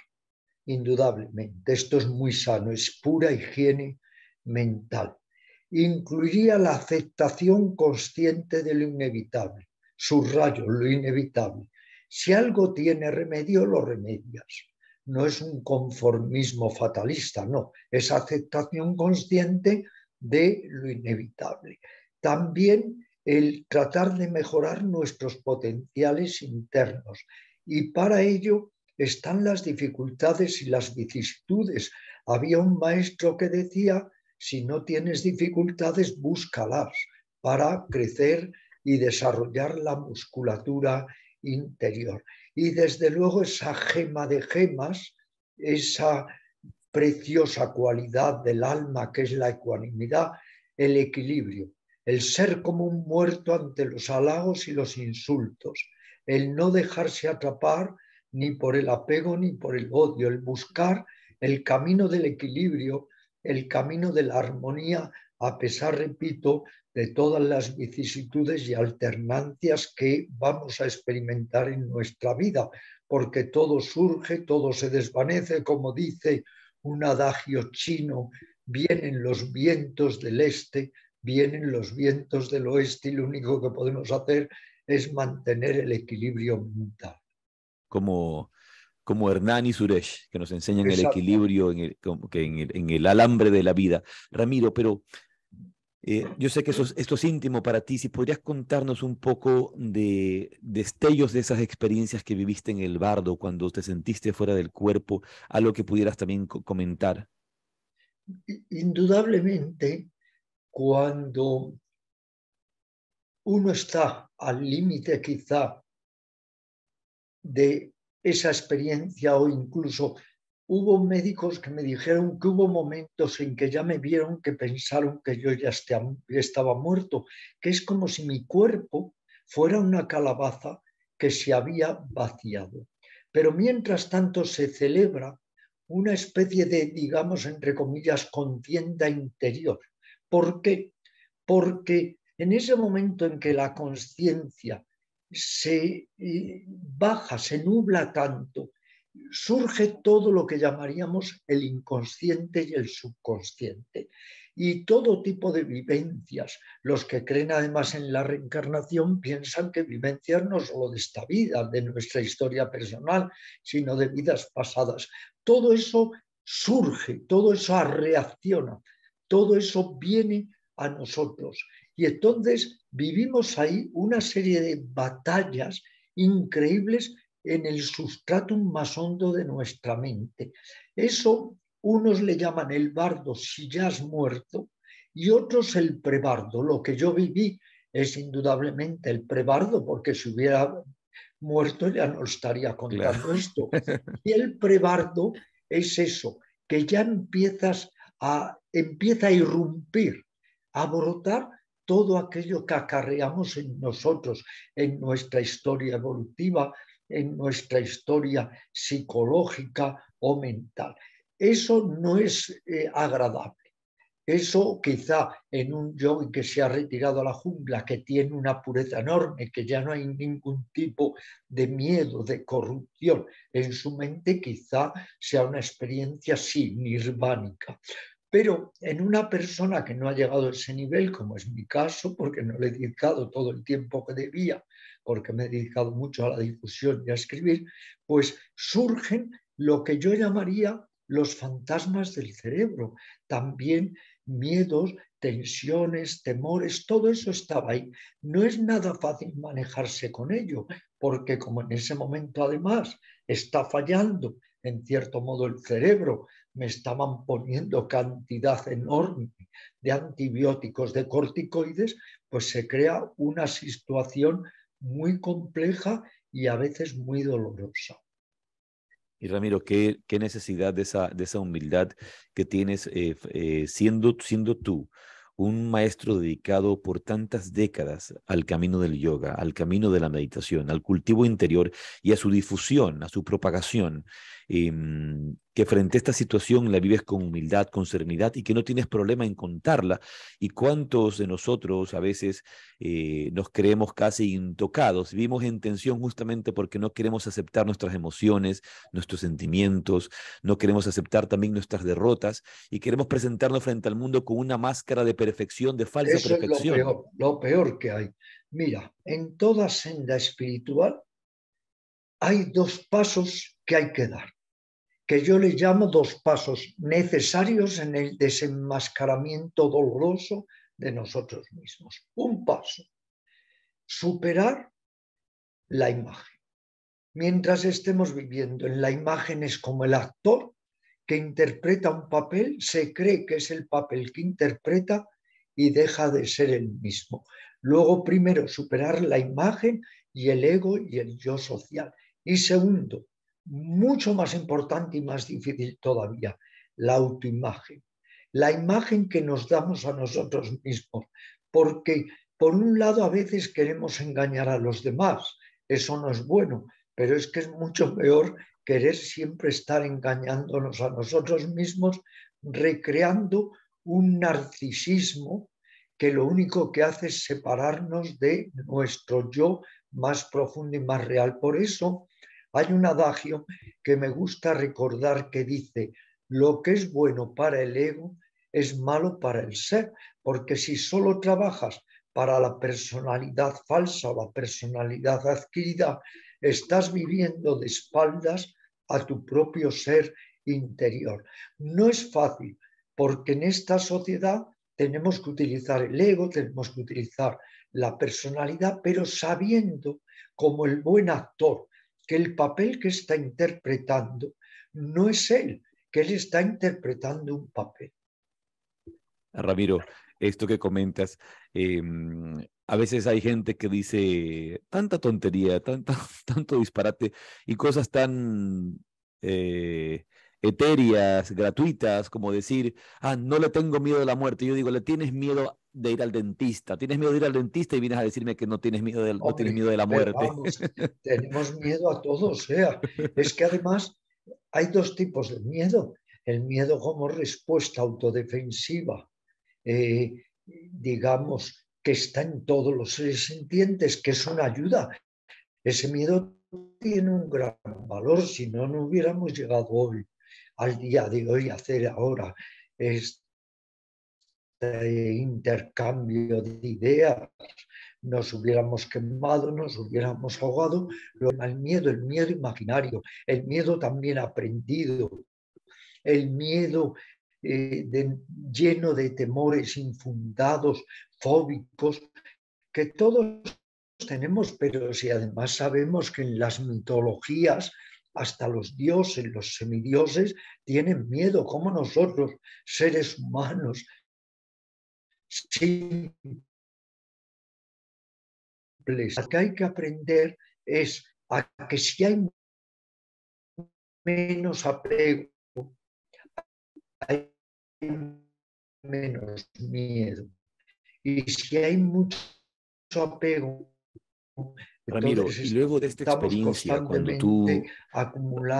indudablemente. Esto es muy sano, es pura higiene mental incluía la aceptación consciente de lo inevitable. Subrayo, lo inevitable. Si algo tiene remedio, lo remedias. No es un conformismo fatalista, no, es aceptación consciente de lo inevitable. También el tratar de mejorar nuestros potenciales internos. Y para ello están las dificultades y las vicisitudes. Había un maestro que decía si no tienes dificultades, búscalas para crecer y desarrollar la musculatura interior. Y desde luego esa gema de gemas, esa preciosa cualidad del alma que es la ecuanimidad, el equilibrio, el ser como un muerto ante los halagos y los insultos, el no dejarse atrapar ni por el apego ni por el odio, el buscar el camino del equilibrio el camino de la armonía, a pesar, repito, de todas las vicisitudes y alternancias que vamos a experimentar en nuestra vida, porque todo surge, todo se desvanece, como dice un adagio chino, vienen los vientos del este, vienen los vientos del oeste y lo único que podemos hacer es mantener el equilibrio mental. Como como Hernán y Suresh, que nos enseñan el equilibrio en el, alambre de la vida. Ramiro, pero eh, yo sé que eso, esto es íntimo para ti. Si podrías contarnos un poco de destellos de esas experiencias que viviste en el bardo cuando te sentiste fuera del cuerpo, algo que pudieras también comentar. Indudablemente, cuando uno está al límite quizá de esa experiencia o incluso hubo médicos que me dijeron que hubo momentos en que ya me vieron que pensaron que yo ya estaba muerto, que es como si mi cuerpo fuera una calabaza que se había vaciado. Pero mientras tanto se celebra una especie de, digamos, entre comillas, contienda interior. ¿Por qué? Porque en ese momento en que la conciencia se baja, se nubla tanto, surge todo lo que llamaríamos el inconsciente y el subconsciente. Y todo tipo de vivencias. Los que creen además en la reencarnación piensan que vivencias no solo de esta vida, de nuestra historia personal, sino de vidas pasadas. Todo eso surge, todo eso reacciona, todo eso viene a nosotros y entonces vivimos ahí una serie de batallas increíbles en el sustratum más hondo de nuestra mente. Eso unos le llaman el bardo si ya has muerto y otros el prebardo. Lo que yo viví es indudablemente el prebardo, porque si hubiera muerto ya no estaría contando esto. Y el prebardo es eso, que ya empiezas a, empieza a irrumpir, a brotar todo aquello que acarreamos en nosotros, en nuestra historia evolutiva, en nuestra historia psicológica o mental. Eso no es eh, agradable. Eso quizá en un yogi que se ha retirado a la jungla, que tiene una pureza enorme, que ya no hay ningún tipo de miedo, de corrupción en su mente, quizá sea una experiencia sin nirvánica. Pero en una persona que no ha llegado a ese nivel, como es mi caso, porque no le he dedicado todo el tiempo que debía, porque me he dedicado mucho a la difusión y a escribir, pues surgen lo que yo llamaría los fantasmas del cerebro, también miedos, tensiones, temores, todo eso estaba ahí. No es nada fácil manejarse con ello, porque como en ese momento además está fallando en cierto modo el cerebro me estaban poniendo cantidad enorme de antibióticos, de corticoides, pues se crea una situación muy compleja y a veces muy dolorosa. Y Ramiro, qué, necesidad de esa, humildad que tienes eh, eh, siendo, siendo tú un maestro dedicado por tantas décadas al camino del yoga, al camino de la meditación, al cultivo interior y a su difusión, a su propagación. Em, que frente a esta situación la vives con humildad, con serenidad y que no tienes problema en contarla. Y cuántos de nosotros a veces eh, nos creemos casi intocados, vivimos en tensión justamente porque no queremos aceptar nuestras emociones, nuestros sentimientos, no queremos aceptar también nuestras derrotas y queremos presentarnos frente al mundo con una máscara de perfección, de falsa Eso perfección. Es lo peor que hay. Mira, en toda senda espiritual hay dos pasos que hay que dar que yo le llamo dos pasos necesarios en el desenmascaramiento doloroso de nosotros mismos. Un paso, superar la imagen. Mientras estemos viviendo en la imagen es como el actor que interpreta un papel, se cree que es el papel que interpreta y deja de ser el mismo. Luego, primero, superar la imagen y el ego y el yo social. Y segundo, mucho más importante y más difícil todavía, la autoimagen, la imagen que nos damos a nosotros mismos, porque por un lado a veces queremos engañar a los demás, eso no es bueno, pero es que es mucho peor querer siempre estar engañándonos a nosotros mismos, recreando un narcisismo que lo único que hace es separarnos de nuestro yo más profundo y más real. Por eso, hay un adagio que me gusta recordar que dice, lo que es bueno para el ego es malo para el ser, porque si solo trabajas para la personalidad falsa o la personalidad adquirida, estás viviendo de espaldas a tu propio ser interior. No es fácil, porque en esta sociedad tenemos que utilizar el ego, tenemos que utilizar la personalidad, pero sabiendo como el buen actor que el papel que está interpretando no es él, que él está interpretando un papel. Ah, Ramiro, esto que comentas, em, a veces hay gente que dice tanta tontería, tanto disparate y cosas tan eh, etéreas, gratuitas, como decir, ah, no le tengo miedo de la muerte. Yo digo, le tienes miedo de ir al dentista, tienes miedo de ir al dentista y vienes a decirme que no tienes miedo de, no tienes miedo de la muerte. tenemos miedo a todos o sea, es que además hay dos tipos de miedo. El miedo como respuesta autodefensiva, eh, digamos, que está en todos los seres sintientes, que es una ayuda. Ese miedo tiene un gran valor, si no, no hubiéramos llegado hoy al día de hoy hacer ahora este intercambio de ideas. Nos hubiéramos quemado, nos hubiéramos ahogado. El miedo, el miedo imaginario, el miedo también aprendido, el miedo eh, lleno de temores infundados, fóbicos, que todos tenemos, pero si además sabemos que en las mitologías hasta los dioses, los semidioses, tienen miedo, como nosotros, seres humanos, simples. Lo que hay que aprender es a que si hay menos apego, hay menos miedo. Y si hay mucho apego, Ramiro, y luego de esta experiencia, cuando tú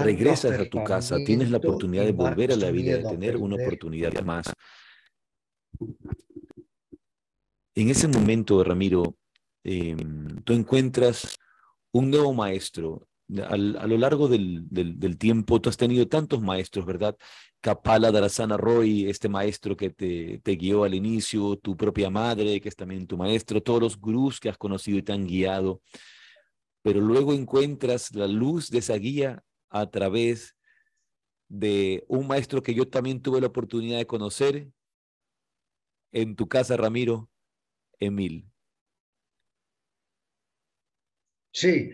regresas a tu casa, tienes la oportunidad de volver a la vida, de tener una oportunidad más. En ese momento, Ramiro, em, tú encuentras un nuevo maestro. a lo largo del, tiempo, tú has tenido tantos maestros, ¿verdad? Kapala Darasana Roy, este maestro que te, te guió al inicio, tu propia madre, que es también tu maestro, todos los gurús que has conocido y te han guiado pero luego encuentras la luz de esa guía a través de un maestro que yo también tuve la oportunidad de conocer en tu casa, Ramiro, Emil. Sí,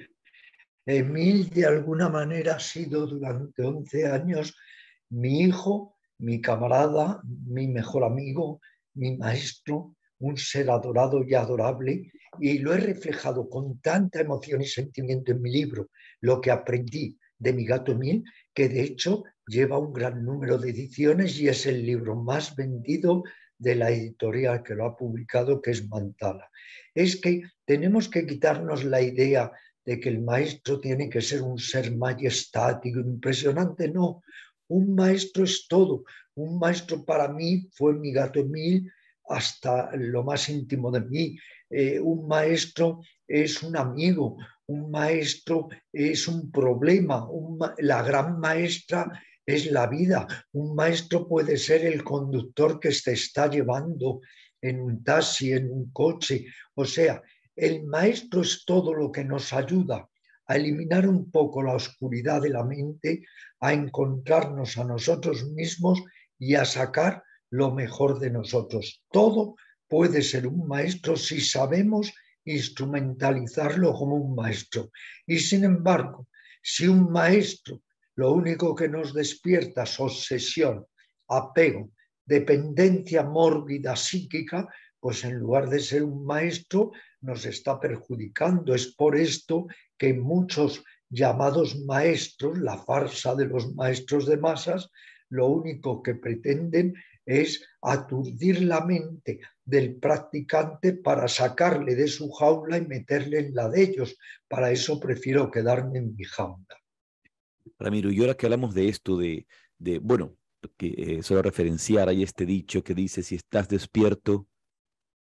Emil de alguna manera ha sido durante 11 años mi hijo, mi camarada, mi mejor amigo, mi maestro, un ser adorado y adorable, y lo he reflejado con tanta emoción y sentimiento en mi libro, Lo que aprendí de mi gato Mil, que de hecho lleva un gran número de ediciones y es el libro más vendido de la editorial que lo ha publicado, que es Mantala. Es que tenemos que quitarnos la idea de que el maestro tiene que ser un ser majestático, impresionante, no. Un maestro es todo. Un maestro para mí fue mi gato Emil, hasta lo más íntimo de mí. Eh, un maestro es un amigo, un maestro es un problema, la gran maestra es la vida. Un maestro puede ser el conductor que se está llevando en un taxi, en un coche. O sea, el maestro es todo lo que nos ayuda a eliminar un poco la oscuridad de la mente, a encontrarnos a nosotros mismos y a sacar lo mejor de nosotros. Todo puede ser un maestro si sabemos instrumentalizarlo como un maestro. Y sin embargo, si un maestro lo único que nos despierta es obsesión, apego, dependencia mórbida psíquica, pues en lugar de ser un maestro nos está perjudicando. Es por esto que muchos llamados maestros, la farsa de los maestros de masas, lo único que pretenden es aturdir la mente del practicante para sacarle de su jaula y meterle en la de ellos. Para eso prefiero quedarme en mi jaula. Ramiro, y ahora que hablamos de esto, de, bueno, que eh, solo referenciar, hay este dicho que dice, si estás despierto,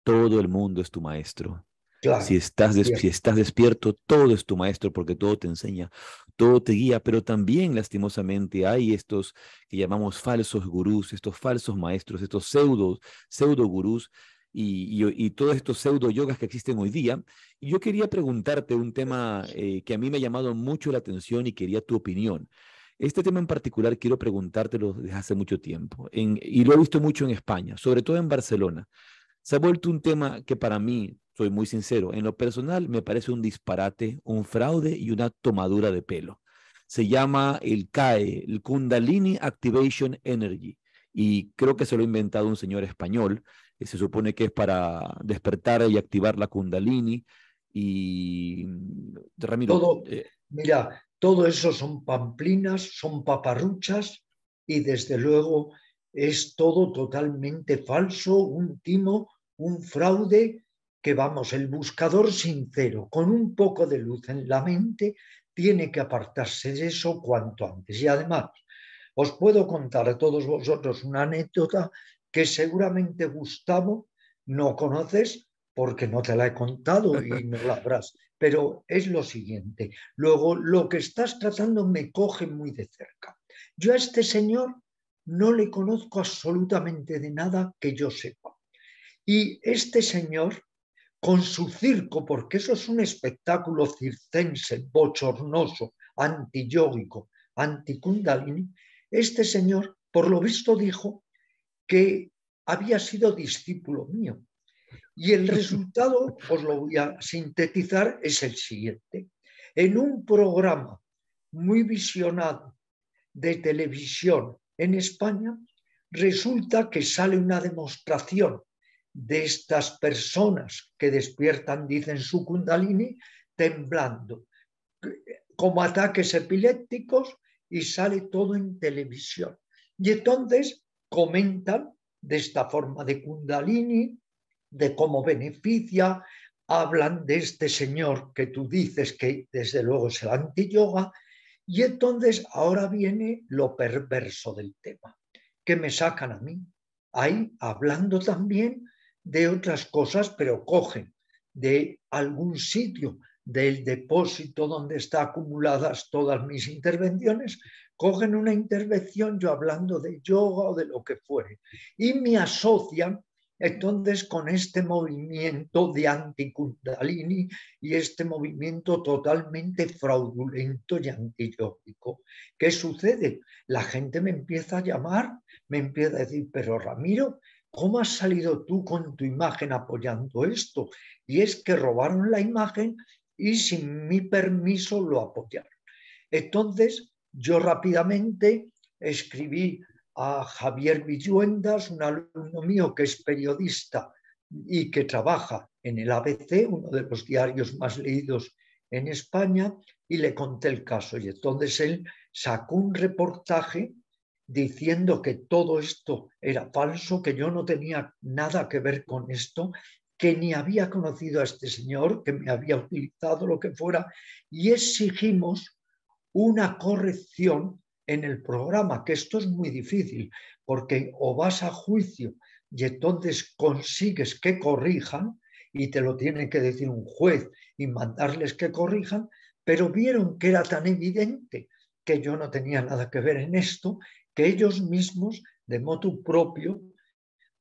todo el mundo es tu maestro. Si, estás estás despierto, todo es tu maestro porque todo te enseña, todo te guía, pero también lastimosamente hay estos que llamamos falsos gurús, estos falsos maestros, estos pseudo, pseudo gurús y, y, todos estos pseudo yogas que existen hoy día. Y yo quería preguntarte un tema eh, que a mí me ha llamado mucho la atención y quería tu opinión. Este tema en particular quiero preguntártelo desde hace mucho tiempo y lo he visto mucho en España, sobre todo en Barcelona. Se ha vuelto un tema que para mí soy muy sincero, en lo personal me parece un disparate, un fraude y una tomadura de pelo. Se llama el CAE, el Kundalini Activation Energy, y creo que se lo ha inventado un señor español. Eh, se supone que es para despertar y activar la Kundalini. Y mm, Ramiro. Todo, eh, mira, todo eso son pamplinas, son paparruchas, y desde luego es todo totalmente falso, un timo, un fraude que vamos, el buscador sincero, con un poco de luz en la mente, tiene que apartarse de eso cuanto antes. Y además, os puedo contar a todos vosotros una anécdota que seguramente Gustavo no conoces porque no te la he contado y no la habrás, pero es lo siguiente. Luego, lo que estás tratando me coge muy de cerca. Yo a este señor no le conozco absolutamente de nada que yo sepa. Y este señor con su circo, porque eso es un espectáculo circense, bochornoso, antiyógico, anticundalini, este señor, por lo visto, dijo que había sido discípulo mío. Y el resultado, os lo voy a sintetizar, es el siguiente. En un programa muy visionado de televisión en España, resulta que sale una demostración de estas personas que despiertan, dicen su kundalini, temblando, como ataques epilépticos y sale todo en televisión. Y entonces comentan de esta forma de kundalini, de cómo beneficia, hablan de este señor que tú dices que desde luego es el anti y entonces ahora viene lo perverso del tema, que me sacan a mí, ahí hablando también de otras cosas, pero cogen de algún sitio, del depósito donde están acumuladas todas mis intervenciones, cogen una intervención yo hablando de yoga o de lo que fuere, y me asocian entonces con este movimiento de anticundalini y este movimiento totalmente fraudulento y antiyógico. ¿Qué sucede? La gente me empieza a llamar, me empieza a decir, pero Ramiro, ¿Cómo has salido tú con tu imagen apoyando esto? Y es que robaron la imagen y sin mi permiso lo apoyaron. Entonces, yo rápidamente escribí a Javier Villuendas, un alumno mío que es periodista y que trabaja en el ABC, uno de los diarios más leídos en España, y le conté el caso. Y entonces él sacó un reportaje diciendo que todo esto era falso, que yo no tenía nada que ver con esto, que ni había conocido a este señor, que me había utilizado lo que fuera, y exigimos una corrección en el programa, que esto es muy difícil, porque o vas a juicio y entonces consigues que corrijan, y te lo tiene que decir un juez y mandarles que corrijan, pero vieron que era tan evidente que yo no tenía nada que ver en esto que ellos mismos, de modo propio,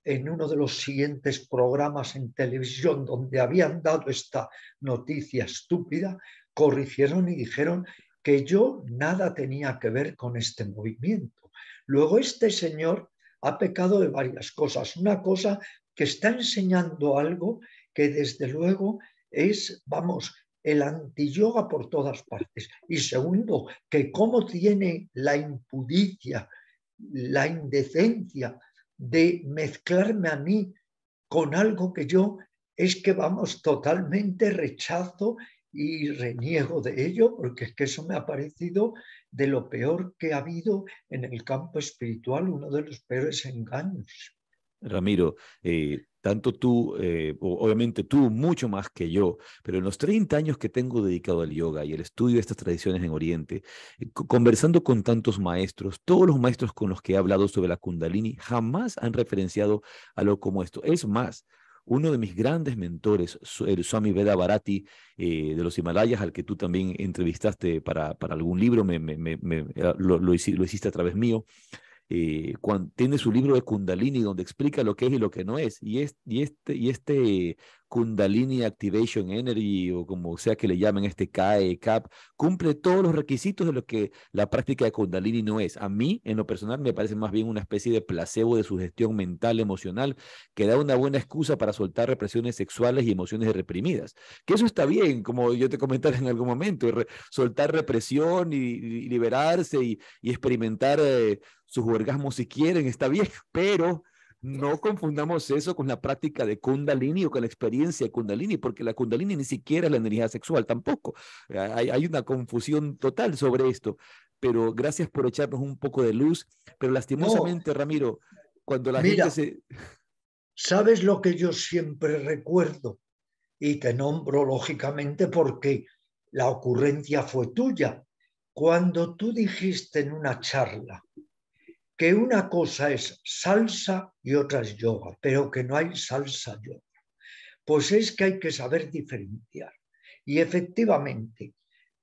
en uno de los siguientes programas en televisión donde habían dado esta noticia estúpida, corrigieron y dijeron que yo nada tenía que ver con este movimiento. Luego este señor ha pecado de varias cosas. Una cosa que está enseñando algo que desde luego es, vamos, el antiyoga por todas partes. Y segundo, que cómo tiene la impudicia la indecencia de mezclarme a mí con algo que yo es que vamos totalmente rechazo y reniego de ello, porque es que eso me ha parecido de lo peor que ha habido en el campo espiritual, uno de los peores engaños. Ramiro, eh, tanto tú, eh, obviamente tú mucho más que yo, pero en los 30 años que tengo dedicado al yoga y el estudio de estas tradiciones en Oriente, eh, conversando con tantos maestros, todos los maestros con los que he hablado sobre la kundalini jamás han referenciado algo como esto. Es más, uno de mis grandes mentores, el Swami Veda Bharati de los Himalayas, al que tú también entrevistaste para, para algún libro, me, lo, lo, hiciste, a través mío, eh, cuando tiene su libro de Kundalini donde explica lo que es y lo que no es. Y, y, este, y este Kundalini Activation Energy o como sea que le llamen este CAE, CAP, cumple todos los requisitos de lo que la práctica de Kundalini no es. A mí, en lo personal, me parece más bien una especie de placebo de sugestión mental, emocional, que da una buena excusa para soltar represiones sexuales y emociones reprimidas. Que eso está bien, como yo te comentaba en algún momento, soltar represión y, liberarse y, experimentar eh, sus orgasmos si quieren, está bien, pero no confundamos eso con la práctica de Kundalini o con la experiencia de Kundalini, porque la Kundalini ni siquiera es la energía sexual tampoco. Eh, hay, una confusión total sobre esto, pero gracias por echarnos un poco de luz. Pero lastimosamente, Ramiro, cuando la gente se. ¿Sabes lo que yo siempre recuerdo? Y te nombro lógicamente porque la ocurrencia fue tuya. Cuando tú dijiste en una charla, que una cosa es salsa y otra es yoga, pero que no hay salsa yoga. Pues es que hay que saber diferenciar. Y efectivamente,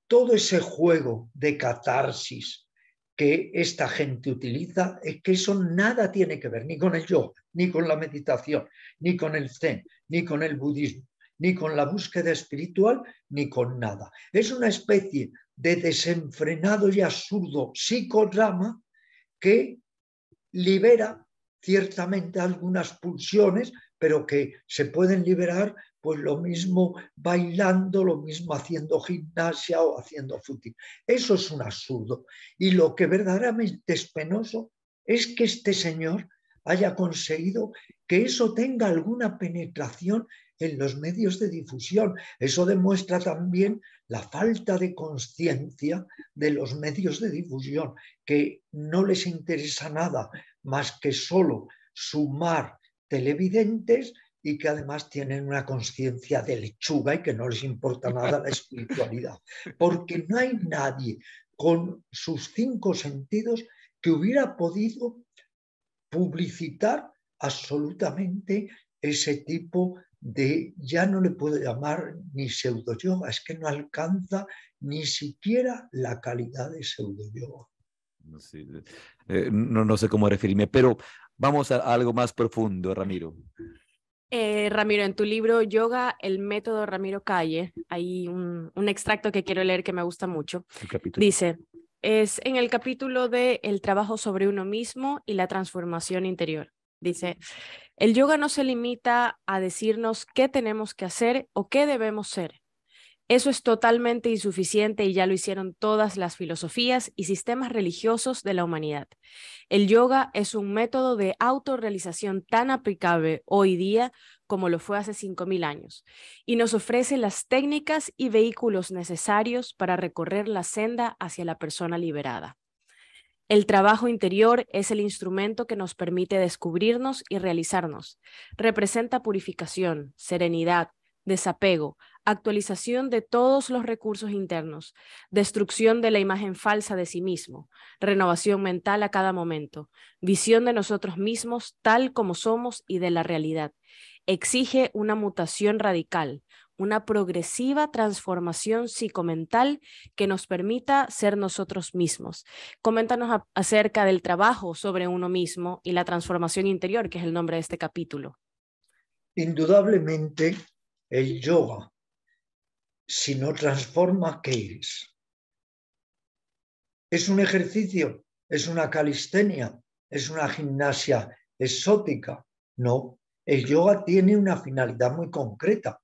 todo ese juego de catarsis que esta gente utiliza, es que eso nada tiene que ver ni con el yoga, ni con la meditación, ni con el zen, ni con el budismo, ni con la búsqueda espiritual, ni con nada. Es una especie de desenfrenado y absurdo psicodrama que libera ciertamente algunas pulsiones, pero que se pueden liberar, pues lo mismo bailando, lo mismo haciendo gimnasia o haciendo fútbol. Eso es un absurdo. Y lo que verdaderamente es penoso es que este señor haya conseguido que eso tenga alguna penetración en los medios de difusión. Eso demuestra también la falta de conciencia de los medios de difusión, que no les interesa nada más que solo sumar televidentes y que además tienen una conciencia de lechuga y que no les importa nada la espiritualidad. Porque no hay nadie con sus cinco sentidos que hubiera podido publicitar absolutamente ese tipo de de ya no le puedo llamar ni pseudo yoga, es que no alcanza ni siquiera la calidad de pseudo yoga. Eh, no, no sé cómo referirme, pero vamos a, algo más profundo, Ramiro. Eh, Ramiro, en tu libro Yoga, el método Ramiro Calle, hay un, un extracto que quiero leer que me gusta mucho. Dice, es en el capítulo de El trabajo sobre uno mismo y la transformación interior. Dice, el yoga no se limita a decirnos qué tenemos que hacer o qué debemos ser. Eso es totalmente insuficiente y ya lo hicieron todas las filosofías y sistemas religiosos de la humanidad. El yoga es un método de autorrealización tan aplicable hoy día como lo fue hace 5.000 años y nos ofrece las técnicas y vehículos necesarios para recorrer la senda hacia la persona liberada. El trabajo interior es el instrumento que nos permite descubrirnos y realizarnos. Representa purificación, serenidad, desapego, actualización de todos los recursos internos, destrucción de la imagen falsa de sí mismo, renovación mental a cada momento, visión de nosotros mismos tal como somos y de la realidad. Exige una mutación radical, una progresiva transformación psicomental que nos permita ser nosotros mismos. Coméntanos acerca del trabajo sobre uno mismo y la transformación interior, que es el nombre de este capítulo. Indudablemente, el yoga, si no transforma, ¿qué es? Es un ejercicio, es una calistenia, es una gimnasia exótica. No, el yoga tiene una finalidad muy concreta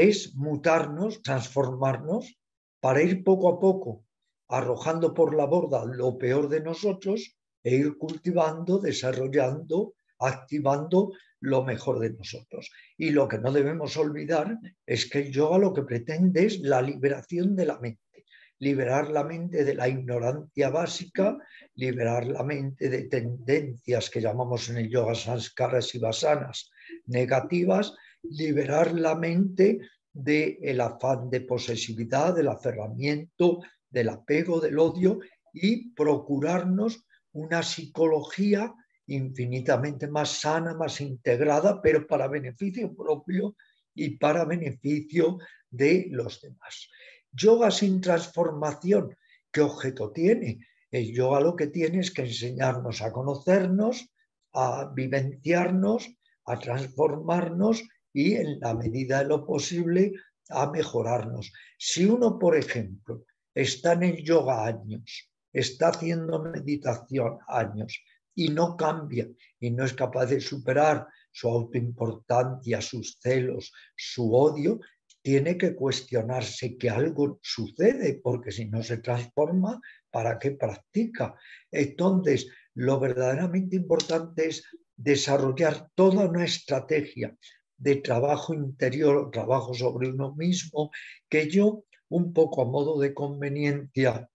es mutarnos, transformarnos, para ir poco a poco arrojando por la borda lo peor de nosotros e ir cultivando, desarrollando, activando lo mejor de nosotros. Y lo que no debemos olvidar es que el yoga lo que pretende es la liberación de la mente, liberar la mente de la ignorancia básica, liberar la mente de tendencias que llamamos en el yoga sanskaras y basanas negativas, liberar la mente del afán de posesividad, del aferramiento, del apego, del odio y procurarnos una psicología infinitamente más sana, más integrada, pero para beneficio propio y para beneficio de los demás. Yoga sin transformación, ¿qué objeto tiene? El yoga lo que tiene es que enseñarnos a conocernos, a vivenciarnos, a transformarnos y en la medida de lo posible a mejorarnos. Si uno, por ejemplo, está en el yoga años, está haciendo meditación años y no cambia y no es capaz de superar su autoimportancia, sus celos, su odio, tiene que cuestionarse que algo sucede, porque si no se transforma, ¿para qué practica? Entonces, lo verdaderamente importante es desarrollar toda una estrategia de trabajo interior, trabajo sobre uno mismo, que yo, un poco a modo de conveniencia,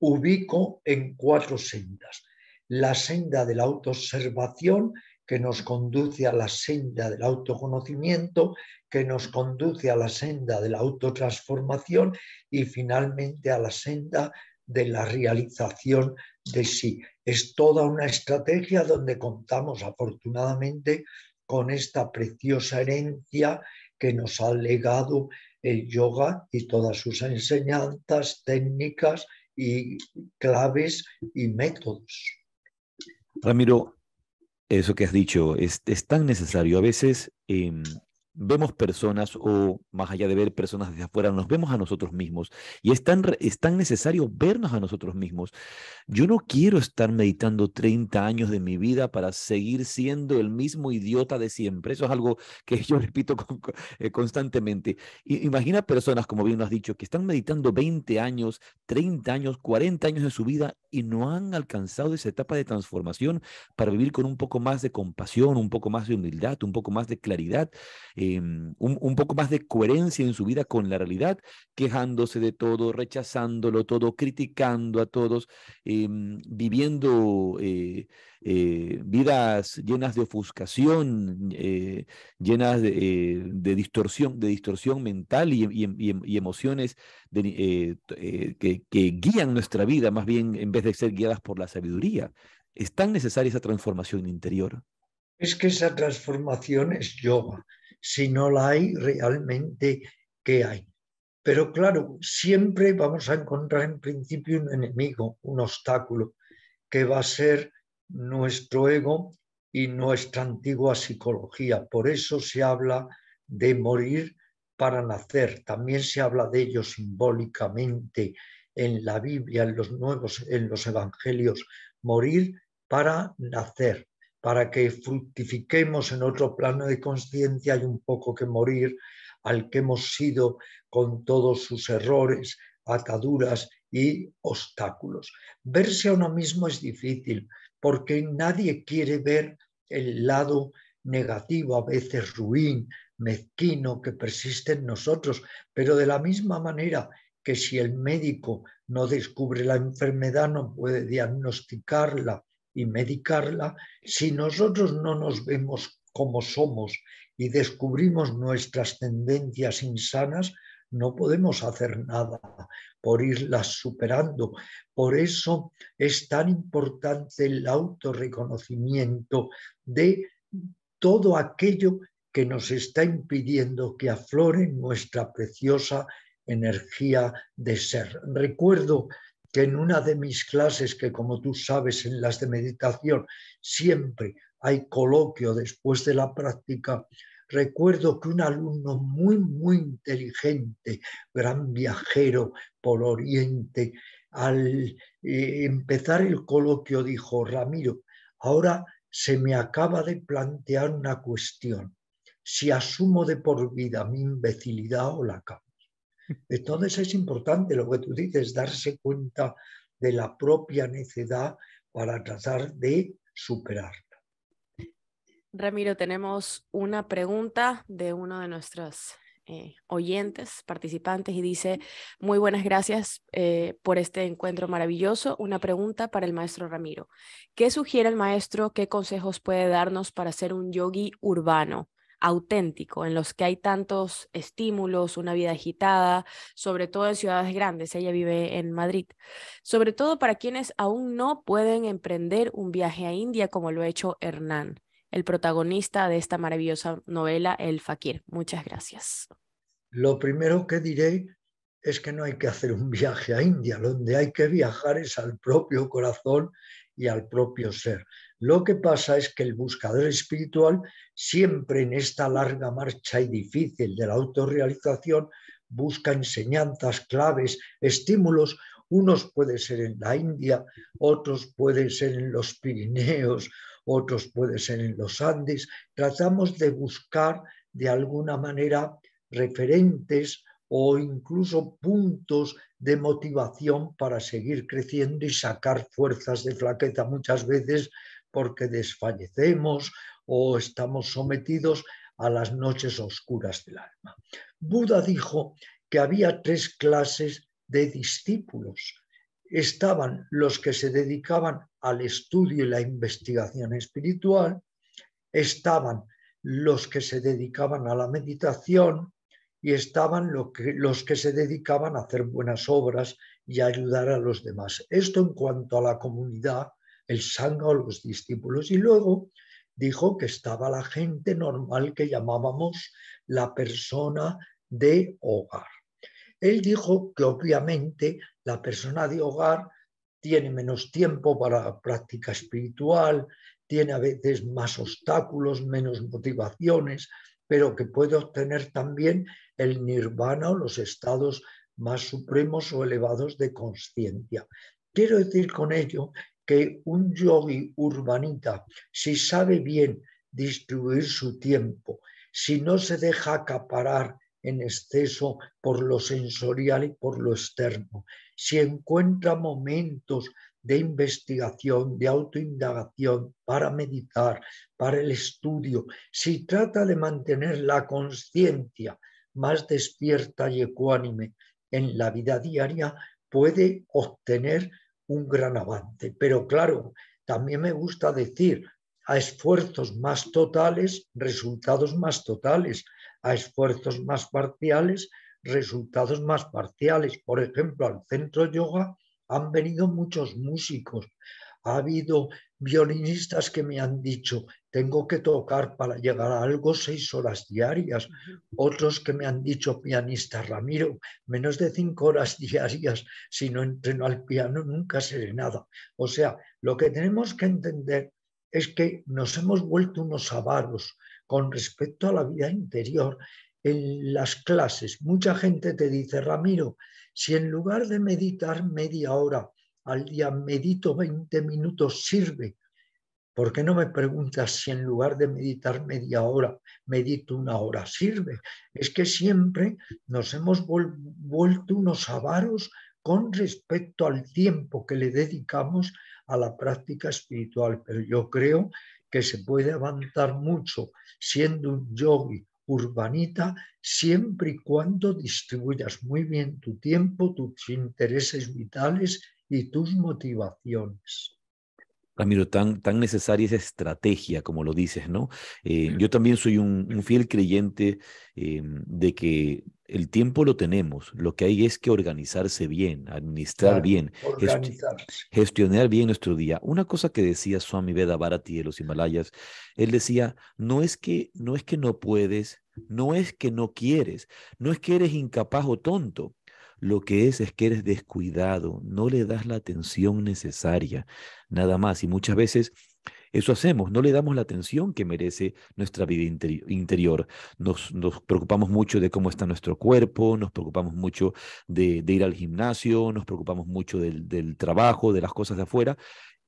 ubico en cuatro sendas. La senda de la autoobservación, que nos conduce a la senda del autoconocimiento, que nos conduce a la senda de la autotransformación y finalmente a la senda de la realización de sí. Es toda una estrategia donde contamos afortunadamente con esta preciosa herencia que nos ha legado el yoga y todas sus enseñanzas, técnicas y claves y métodos. Ramiro, eso que has dicho es, tan necesario. A veces em, vemos personas o más allá de ver personas desde afuera, nos vemos a nosotros mismos y es tan, es tan necesario vernos a nosotros mismos. Yo no quiero estar meditando 30 años de mi vida para seguir siendo el mismo idiota de siempre. Eso es algo que yo repito eh, constantemente. Imagina personas, como bien lo has dicho, que están meditando 20 años, 30 años, 40 años de su vida y no han alcanzado esa etapa de transformación para vivir con un poco más de compasión, un poco más de humildad, un poco más de claridad. Em, un, un, poco más de coherencia en su vida con la realidad, quejándose de todo, rechazándolo todo, criticando a todos, em, viviendo eh, eh, vidas llenas de ofuscación, eh, llenas de, distorsión, de distorsión mental y, emociones que, que guían nuestra vida, más bien en vez de ser guiadas por la sabiduría. ¿Es tan necesaria esa transformación interior? Es que esa transformación es yoga, si no la hay realmente qué hay. Pero claro, siempre vamos a encontrar en principio un enemigo, un obstáculo, que va a ser nuestro ego y nuestra antigua psicología. Por eso se habla de morir para nacer. También se habla de ello simbólicamente en la Biblia, en los nuevos, en los evangelios. Morir para nacer para que fructifiquemos en otro plano de conciencia hay un poco que morir al que hemos sido con todos sus errores, ataduras y obstáculos. Verse a uno mismo es difícil porque nadie quiere ver el lado negativo, a veces ruin, mezquino que persiste en nosotros, pero de la misma manera que si el médico no descubre la enfermedad, no puede diagnosticarla, y medicarla, si nosotros no nos vemos como somos y descubrimos nuestras tendencias insanas, no podemos hacer nada por irlas superando. Por eso es tan importante el autorreconocimiento de todo aquello que nos está impidiendo que aflore nuestra preciosa energía de ser. Recuerdo que en una de mis clases, que como tú sabes, en las de meditación, siempre hay coloquio después de la práctica, recuerdo que un alumno muy, muy inteligente, gran viajero por Oriente, al eh, empezar el coloquio dijo, Ramiro, ahora se me acaba de plantear una cuestión. Si asumo de por vida mi imbecilidad o la capa entonces es importante lo que tú dices, darse cuenta de la propia necesidad para tratar de superarla. Ramiro, tenemos una pregunta de uno de nuestros eh, oyentes, participantes, y dice, muy buenas gracias eh, por este encuentro maravilloso. Una pregunta para el maestro Ramiro. ¿Qué sugiere el maestro? ¿Qué consejos puede darnos para ser un yogi urbano? auténtico, en los que hay tantos estímulos, una vida agitada, sobre todo en ciudades grandes. Ella vive en Madrid. Sobre todo para quienes aún no pueden emprender un viaje a India como lo ha hecho Hernán, el protagonista de esta maravillosa novela, El Fakir. Muchas gracias. Lo primero que diré es que no hay que hacer un viaje a India, donde hay que viajar es al propio corazón y al propio ser. Lo que pasa es que el buscador espiritual, siempre en esta larga marcha y difícil de la autorrealización, busca enseñanzas, claves, estímulos. Unos pueden ser en la India, otros pueden ser en los Pirineos, otros pueden ser en los Andes. Tratamos de buscar de alguna manera referentes o incluso puntos de motivación para seguir creciendo y sacar fuerzas de flaqueza muchas veces porque desfallecemos o estamos sometidos a las noches oscuras del alma. Buda dijo que había tres clases de discípulos. Estaban los que se dedicaban al estudio y la investigación espiritual, estaban los que se dedicaban a la meditación y estaban los que se dedicaban a hacer buenas obras y ayudar a los demás. Esto en cuanto a la comunidad el sangha o los discípulos. Y luego dijo que estaba la gente normal que llamábamos la persona de hogar. Él dijo que obviamente la persona de hogar tiene menos tiempo para práctica espiritual, tiene a veces más obstáculos, menos motivaciones, pero que puede obtener también el nirvana o los estados más supremos o elevados de conciencia. Quiero decir con ello que un yogi urbanita, si sabe bien distribuir su tiempo, si no se deja acaparar en exceso por lo sensorial y por lo externo, si encuentra momentos de investigación, de autoindagación, para meditar, para el estudio, si trata de mantener la conciencia más despierta y ecuánime en la vida diaria, puede obtener un gran avance. Pero claro, también me gusta decir, a esfuerzos más totales, resultados más totales, a esfuerzos más parciales, resultados más parciales. Por ejemplo, al centro yoga han venido muchos músicos, ha habido violinistas que me han dicho, tengo que tocar para llegar a algo seis horas diarias. Otros que me han dicho, pianista Ramiro, menos de cinco horas diarias, si no entreno al piano nunca seré nada. O sea, lo que tenemos que entender es que nos hemos vuelto unos avaros con respecto a la vida interior en las clases. Mucha gente te dice, Ramiro, si en lugar de meditar media hora al día medito 20 minutos, sirve. ¿Por qué no me preguntas si en lugar de meditar media hora, medito una hora? Sirve. Es que siempre nos hemos vuelto unos avaros con respecto al tiempo que le dedicamos a la práctica espiritual. Pero yo creo que se puede avanzar mucho siendo un yogi urbanita siempre y cuando distribuyas muy bien tu tiempo, tus intereses vitales y tus motivaciones. Amigo, tan, tan necesaria esa estrategia, como lo dices, ¿no? Eh, yo también soy un, fiel creyente em, de que el tiempo lo tenemos, lo que hay es que organizarse bien, administrar bien, gestionar bien nuestro día. Una cosa que decía Swami Veda Bharati de los Himalayas, él decía, no es que no, es que no puedes, no es que no quieres, no es que eres incapaz o tonto, lo que es es que eres descuidado, no le das la atención necesaria, nada más. Y muchas veces eso hacemos, no le damos la atención que merece nuestra vida interior. Nos, preocupamos mucho de cómo está nuestro cuerpo, nos preocupamos mucho de, ir al gimnasio, nos preocupamos mucho del, trabajo, de las cosas de afuera,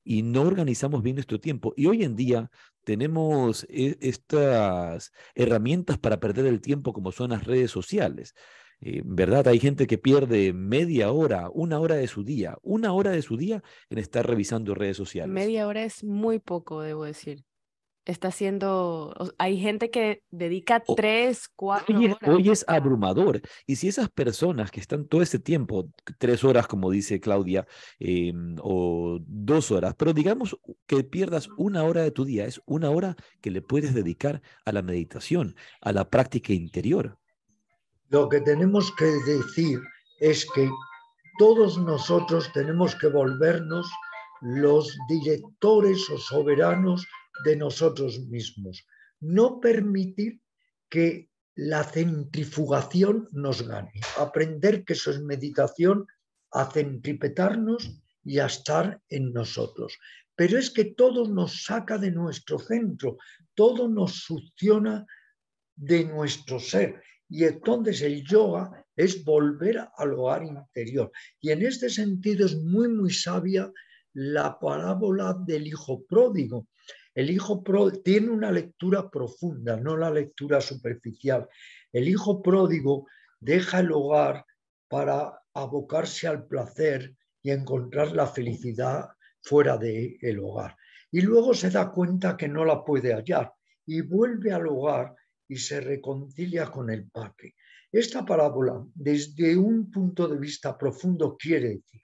y no organizamos bien nuestro tiempo. Y hoy en día tenemos e-, estas herramientas para perder el tiempo como son las redes sociales. Eh, ¿Verdad? Hay gente que pierde media hora, una hora de su día, una hora de su día en estar revisando redes sociales. Media hora es muy poco, debo decir. Está siendo, hay gente que dedica tres, cuatro horas. Hoy es abrumador. Y si esas personas que están todo ese tiempo, tres horas como dice Claudia, em, o dos horas, pero digamos que pierdas una hora de tu día, es una hora que le puedes dedicar a la meditación, a la práctica interior. Lo que tenemos que decir es que todos nosotros tenemos que volvernos los directores o soberanos de nosotros mismos. No permitir que la centrifugación nos gane. Aprender que eso es meditación, a centripetarnos y a estar en nosotros. Pero es que todo nos saca de nuestro centro, todo nos succiona de nuestro ser. Y entonces el yoga es volver al hogar interior. Y en este sentido es muy, muy sabia la parábola del hijo pródigo. El hijo pródigo tiene una lectura profunda, no la lectura superficial. El hijo pródigo deja el hogar para abocarse al placer y encontrar la felicidad fuera del hogar. Y luego se da cuenta que no la puede hallar y vuelve al hogar y se reconcilia con el Padre. Esta parábola, desde un punto de vista profundo, quiere decir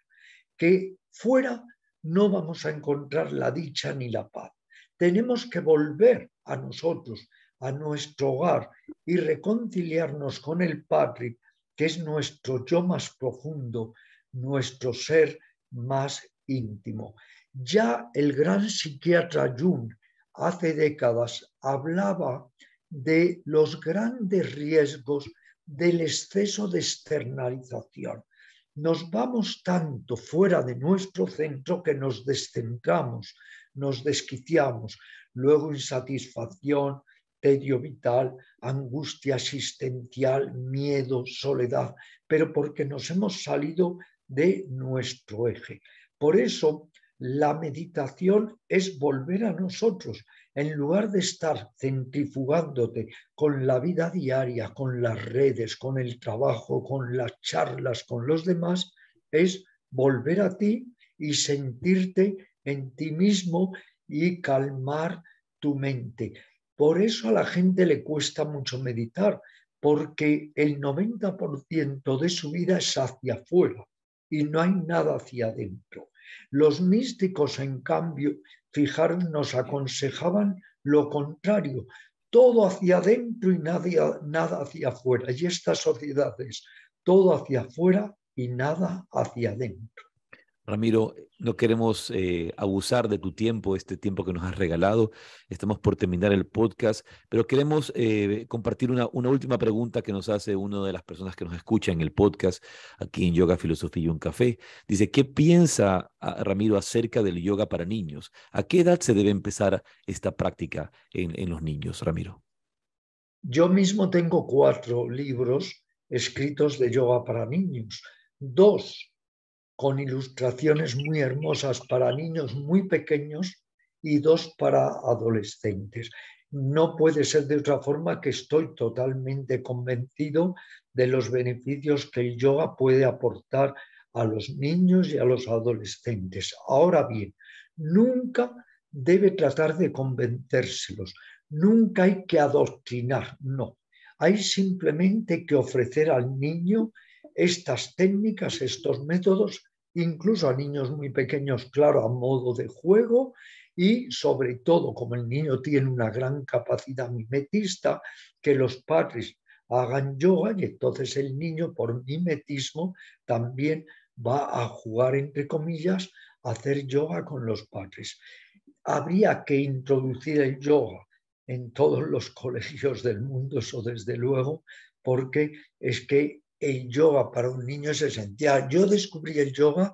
que fuera no vamos a encontrar la dicha ni la paz. Tenemos que volver a nosotros, a nuestro hogar y reconciliarnos con el Padre, que es nuestro yo más profundo, nuestro ser más íntimo. Ya el gran psiquiatra Jung hace décadas hablaba de los grandes riesgos del exceso de externalización. Nos vamos tanto fuera de nuestro centro que nos descentramos, nos desquiciamos, luego insatisfacción, tedio vital, angustia asistencial, miedo, soledad, pero porque nos hemos salido de nuestro eje. Por eso la meditación es volver a nosotros, en lugar de estar centrifugándote con la vida diaria, con las redes, con el trabajo, con las charlas, con los demás, es volver a ti y sentirte en ti mismo y calmar tu mente. Por eso a la gente le cuesta mucho meditar, porque el 90% de su vida es hacia afuera y no hay nada hacia adentro. Los místicos, en cambio, Fijaros, nos aconsejaban lo contrario, todo hacia adentro y nada, nada hacia afuera. Y estas sociedades, todo hacia afuera y nada hacia adentro. Ramiro, no queremos eh, abusar de tu tiempo, este tiempo que nos has regalado. Estamos por terminar el podcast, pero queremos eh, compartir una, última pregunta que nos hace una de las personas que nos escucha en el podcast aquí en Yoga, Filosofía y un Café. Dice, ¿qué piensa ah, Ramiro acerca del yoga para niños? ¿A qué edad se debe empezar esta práctica en, en los niños, Ramiro? Yo mismo tengo cuatro libros escritos de yoga para niños. Dos con ilustraciones muy hermosas para niños muy pequeños y dos para adolescentes. No puede ser de otra forma que estoy totalmente convencido de los beneficios que el yoga puede aportar a los niños y a los adolescentes. Ahora bien, nunca debe tratar de convencérselos, nunca hay que adoctrinar, no. Hay simplemente que ofrecer al niño estas técnicas, estos métodos incluso a niños muy pequeños, claro, a modo de juego y sobre todo como el niño tiene una gran capacidad mimetista, que los padres hagan yoga y entonces el niño por mimetismo también va a jugar, entre comillas, a hacer yoga con los padres. Habría que introducir el yoga en todos los colegios del mundo, eso desde luego, porque es que el yoga para un niño es esencial. Yo descubrí el yoga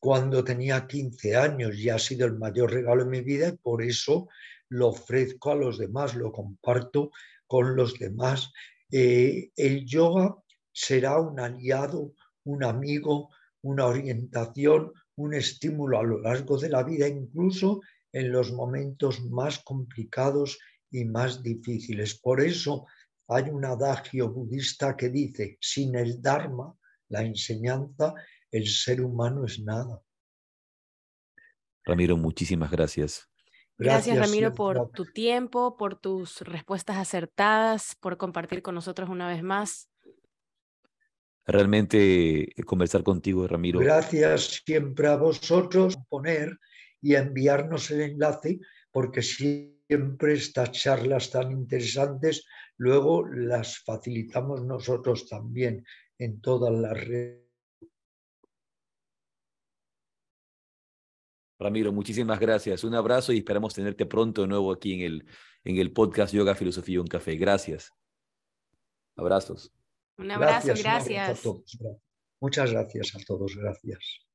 cuando tenía 15 años y ha sido el mayor regalo en mi vida y por eso lo ofrezco a los demás, lo comparto con los demás. Eh, el yoga será un aliado, un amigo, una orientación, un estímulo a lo largo de la vida, incluso en los momentos más complicados y más difíciles. Por eso hay un adagio budista que dice, sin el Dharma, la enseñanza, el ser humano es nada. Ramiro, muchísimas gracias. Gracias, Ramiro, por tu tiempo, por tus respuestas acertadas, por compartir con nosotros una vez más. Realmente eh, conversar contigo, Ramiro. Gracias siempre a vosotros por poner y enviarnos el enlace, porque siempre siempre estas charlas tan interesantes, luego las facilitamos nosotros también en todas las redes. Ramiro, muchísimas gracias. Un abrazo y esperamos tenerte pronto de nuevo aquí en el, en el podcast Yoga, Filosofía y un Café. Gracias. Abrazos. Un abrazo, gracias. Muchas gracias a todos, gracias.